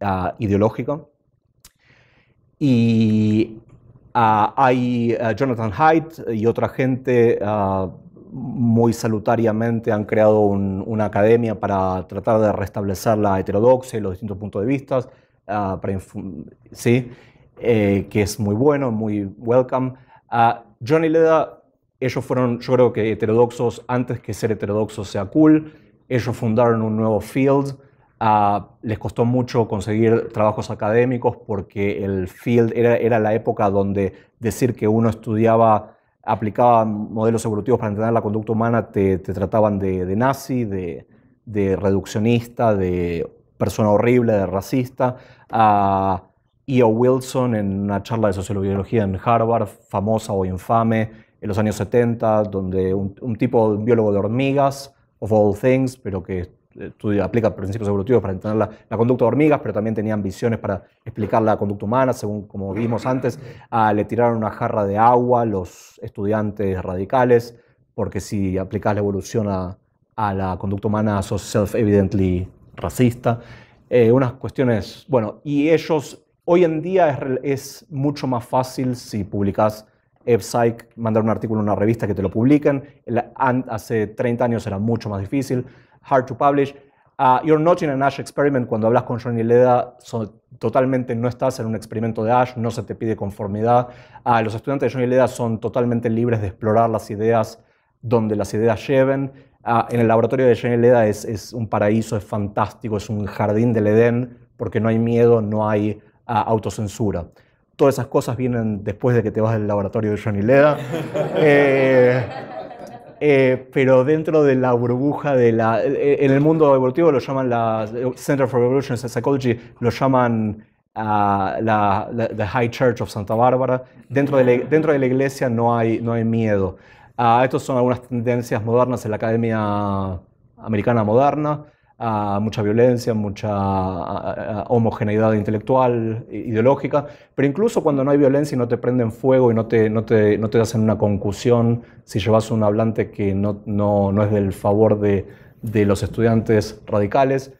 Ah, ideológico. Y ah, hay ah, Jonathan Haidt y otra gente muy salutariamente han creado una academia para tratar de restablecer la heterodoxia y los distintos puntos de vista, ¿sí? Eh, que es muy bueno, muy welcome. John Johnny Leda, ellos fueron, yo creo que heterodoxos antes que ser heterodoxos sea cool. Ellos fundaron un nuevo field les costó mucho conseguir trabajos académicos porque el field era, era, la época donde decir que uno estudiaba, aplicaba modelos evolutivos para entender la conducta humana, te, te trataban de, nazi, de, de, reduccionista, de persona horrible, de racista. Uh, E.O. Wilson, en una charla de sociobiología en Harvard, famosa o infame, en los años 70, donde un, un tipo, un biólogo de hormigas, of all things, pero que aplica principios evolutivos para entender la, conducta de hormigas, pero también tenían visiones para explicar la conducta humana, según como vimos antes, ah, le tiraron una jarra de agua los estudiantes radicales, porque si aplicas la evolución a, la conducta humana, sos self-evidently racista. Eh, unas cuestiones, bueno, y ellos, hoy en día es, mucho más fácil si publicas EPSYCH, mandar un artículo a una revista que te lo publiquen. hace 30 años era mucho más difícil hard to publish. Ah, you're not in an Ash experiment. Cuando hablas con Johnny Leda, son totalmente no estás en un experimento de Ash, no se te pide conformidad. Ah, los estudiantes de Johnny Leda son totalmente libres de explorar las ideas donde las ideas lleven. Ah, en el laboratorio de Johnny Leda es, un paraíso, es fantástico, es un jardín del Edén, porque no hay miedo, no hay autocensura. Todas esas cosas vienen después de que te vas del laboratorio de Johnny Leda. Eh, eh, pero dentro de la burbuja de eh, En el mundo evolutivo lo llaman la. Eh, Center for Evolution and Psychology lo llaman ah, la, the High Church of Santa Bárbara. Dentro, de la, mm. iglesia no hay, miedo. Ah, estas son algunas tendencias modernas en la academia americana moderna mucha violencia, mucha homogeneidad intelectual, ideológica, pero incluso cuando no hay violencia y no te prenden fuego y no te, no te, no te hacen una concusión, si llevas un hablante que no, no, es del favor de, los estudiantes radicales,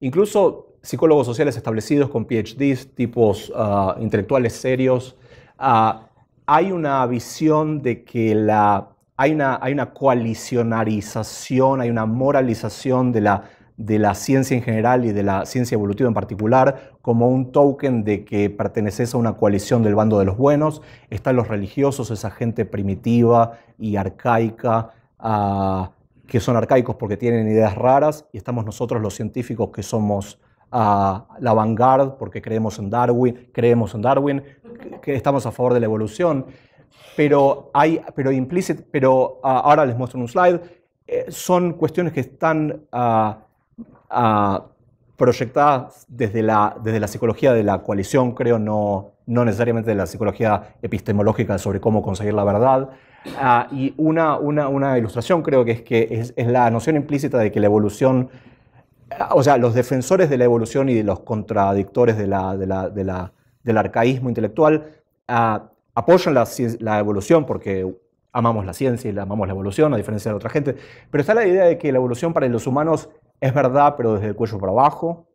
incluso psicólogos sociales establecidos con PhDs, tipos intelectuales serios, hay una visión de que la hay una, coalicionarización, hay una moralización de la, de la ciencia en general y de la ciencia evolutiva en particular como un token de que perteneces a una coalición del bando de los buenos. Están los religiosos, esa gente primitiva y arcaica, ah, que son arcaicos porque tienen ideas raras, y estamos nosotros los científicos que somos ah, la vanguard porque creemos en Darwin, creemos en Darwin, que estamos a favor de la evolución pero, hay, pero, pero ah, ahora les muestro un slide, eh, son cuestiones que están ah, ah, proyectadas desde la, desde la psicología de la coalición, creo, no, no necesariamente de la psicología epistemológica sobre cómo conseguir la verdad. y una, una, una, ilustración creo que es que es, la noción implícita de que la evolución o sea, los defensores de la evolución y de los contradictores de la, la, del arcaísmo intelectual apoyan la, evolución porque amamos la ciencia y la amamos la evolución, a diferencia de otra gente, pero está la idea de que la evolución para los humanos es verdad, pero desde el cuello para abajo.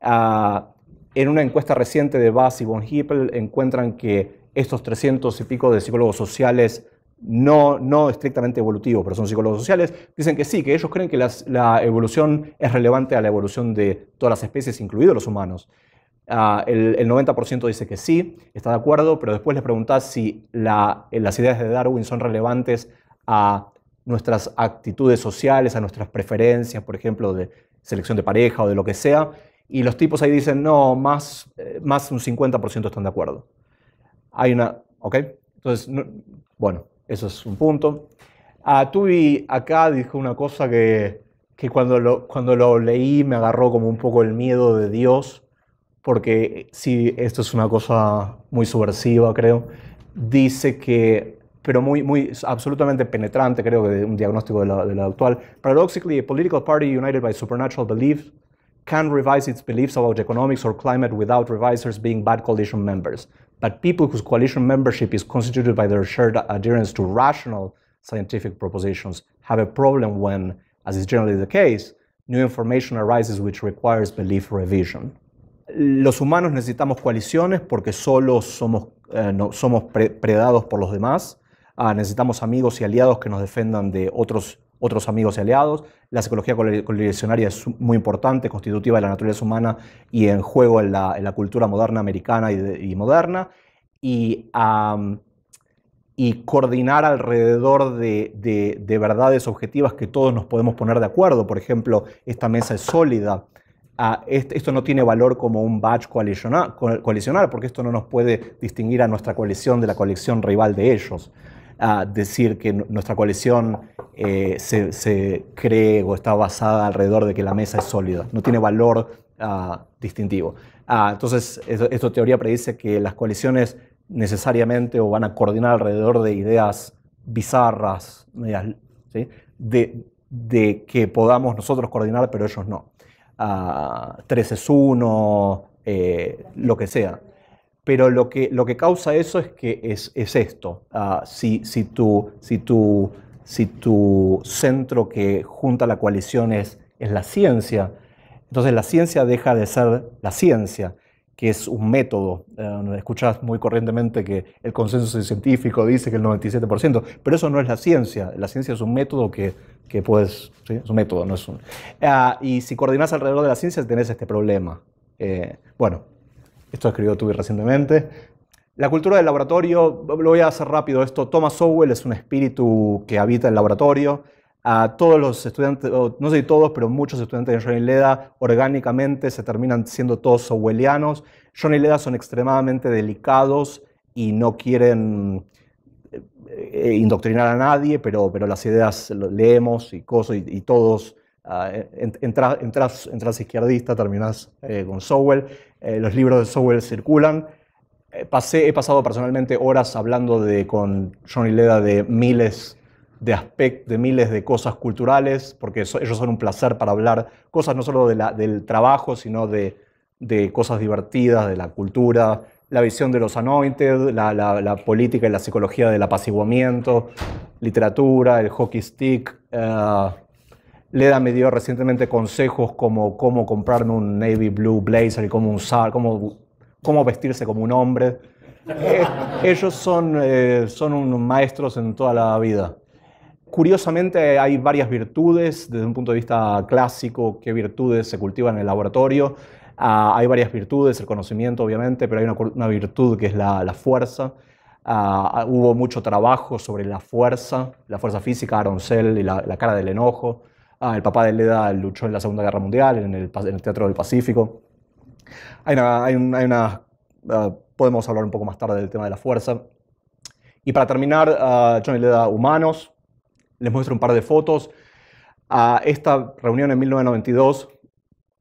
Ah, en una encuesta reciente de Bass y von Hippel encuentran que estos 300 y pico de psicólogos sociales, no, no estrictamente evolutivos, pero son psicólogos sociales, dicen que sí, que ellos creen que la evolución es relevante a la evolución de todas las especies, incluidos los humanos. Ah, el, 90% dice que sí, está de acuerdo, pero después les preguntás si eh, las ideas de Darwin son relevantes a nuestras actitudes sociales, a nuestras preferencias, por ejemplo, de selección de pareja o de lo que sea, y los tipos ahí dicen, no, más, eh, más un 50% están de acuerdo. Hay una, ¿ok? Entonces, bueno, eso es un punto. Uh, acá dijo una cosa que, cuando, cuando lo leí me agarró como un poco el miedo de Dios porque sí, esto es una cosa muy subversiva, creo, dice que, pero muy, muy absolutamente penetrante, creo que un diagnóstico de la, de la actual, paradoxically, a political party united by supernatural beliefs can revise its beliefs about economics or climate without revisers being bad coalition members. But people whose coalition membership is constituted by their shared adherence to rational scientific propositions have a problem when, as is generally the case, new information arises which requires belief revision. Los humanos necesitamos coaliciones porque solo somos, eh, somos predados por los demás. Ah, necesitamos amigos y aliados que nos defendan de otros, otros amigos y aliados. La psicología colisionaria es muy importante, constitutiva de la naturaleza humana y en juego en la, cultura moderna americana y, moderna. Y, coordinar alrededor de verdades objetivas que todos nos podemos poner de acuerdo. Por ejemplo, esta mesa es sólida este, esto no tiene valor como un batch coalicional, porque esto no nos puede distinguir a nuestra coalición de la coalición rival de ellos. A decir que nuestra coalición eh, se, cree o está basada alrededor de que la mesa es sólida, no tiene valor ah, distintivo. Ah, entonces, esta teoría predice que las coaliciones necesariamente o van a coordinar alrededor de ideas bizarras, de que podamos nosotros coordinar, pero ellos no a 3 es 1 eh, lo que sea. Pero lo que, causa eso es que es, esto. Ah, si, tu, centro que junta la coalición es la ciencia, entonces la ciencia deja de ser la ciencia que es un método. Eh, escuchás escuchas muy corrientemente que el consenso científico dice que el 97%, pero eso no es la ciencia. La ciencia es un método que, que puedes, es un método, no es un... Ah, y si coordinas alrededor de la ciencia tenés este problema. Eh, bueno, esto escribió Tubi recientemente. La cultura del laboratorio, lo voy a hacer rápido esto, Thomas Sowell es un espíritu que habita el laboratorio, a todos los estudiantes, no sé todos, pero muchos estudiantes de Johnny Leda orgánicamente se terminan siendo todos sowellianos. Johnny Leda son extremadamente delicados y no quieren eh, eh, indoctrinar a nadie, pero, pero las ideas leemos y cosas, y, todos ah, entras, entras, izquierdista, terminas eh, con Sowell, los libros de Sowell circulan. pasé, he pasado personalmente horas hablando de, con Johnny Leda de miles de, de miles de cosas culturales, porque ellos son un placer para hablar cosas no solo de la, del trabajo, sino de, de, cosas divertidas, de la cultura, la visión de los anointed, la, la, política y la psicología del apaciguamiento, literatura, el hockey stick. Eh, Leda me dio recientemente consejos como cómo comprarme un navy blue blazer y cómo usar, cómo, cómo vestirse como un hombre. Eh, ellos son, eh, son unos maestros en toda la vida. Curiosamente hay varias virtudes desde un punto de vista clásico, qué virtudes se cultivan en el laboratorio. Ah, hay varias virtudes, el conocimiento obviamente, pero hay una, virtud que es la, fuerza. Ah, hubo mucho trabajo sobre la fuerza, la fuerza física, Aroncel y la, cara del enojo. Ah, el papá de Leda luchó en la Segunda Guerra Mundial, en el, Teatro del Pacífico. Hay podemos hablar un poco más tarde del tema de la fuerza. Y para terminar, Johnny Leda, Humanos, les muestro un par de fotos. A esta reunión en 1992,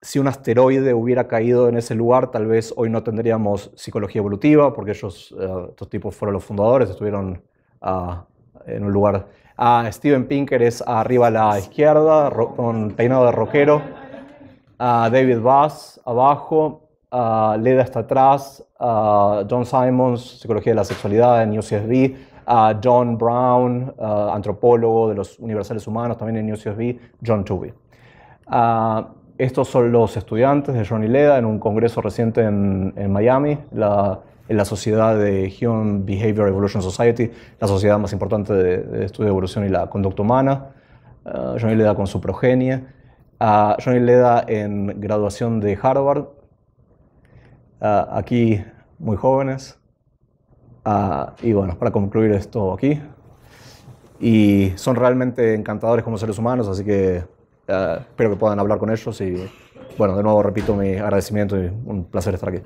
si un asteroide hubiera caído en ese lugar, tal vez hoy no tendríamos psicología evolutiva, porque ellos, eh, estos tipos fueron los fundadores, estuvieron ah, en un lugar. Steven Pinker es arriba a la izquierda, con peinado de rockero. David Bass abajo, Leda está atrás, John Simons, Psicología de la Sexualidad en UCSB, a John Brown, eh, antropólogo de los universales humanos, también en UCSB, John Tooby. Ah, estos son los estudiantes de Johnny Leda en un congreso reciente en, Miami, en la sociedad de Human Behavior Evolution Society, la sociedad más importante de, estudio de evolución y la conducta humana. Ah, Johnny Leda con su progenie. Ah, Johnny Leda en graduación de Harvard. aquí muy jóvenes. Ah, y bueno, para concluir esto aquí. Y son realmente encantadores como seres humanos, así que ah, espero que puedan hablar con ellos. Y bueno, de nuevo repito mi agradecimiento y un placer estar aquí.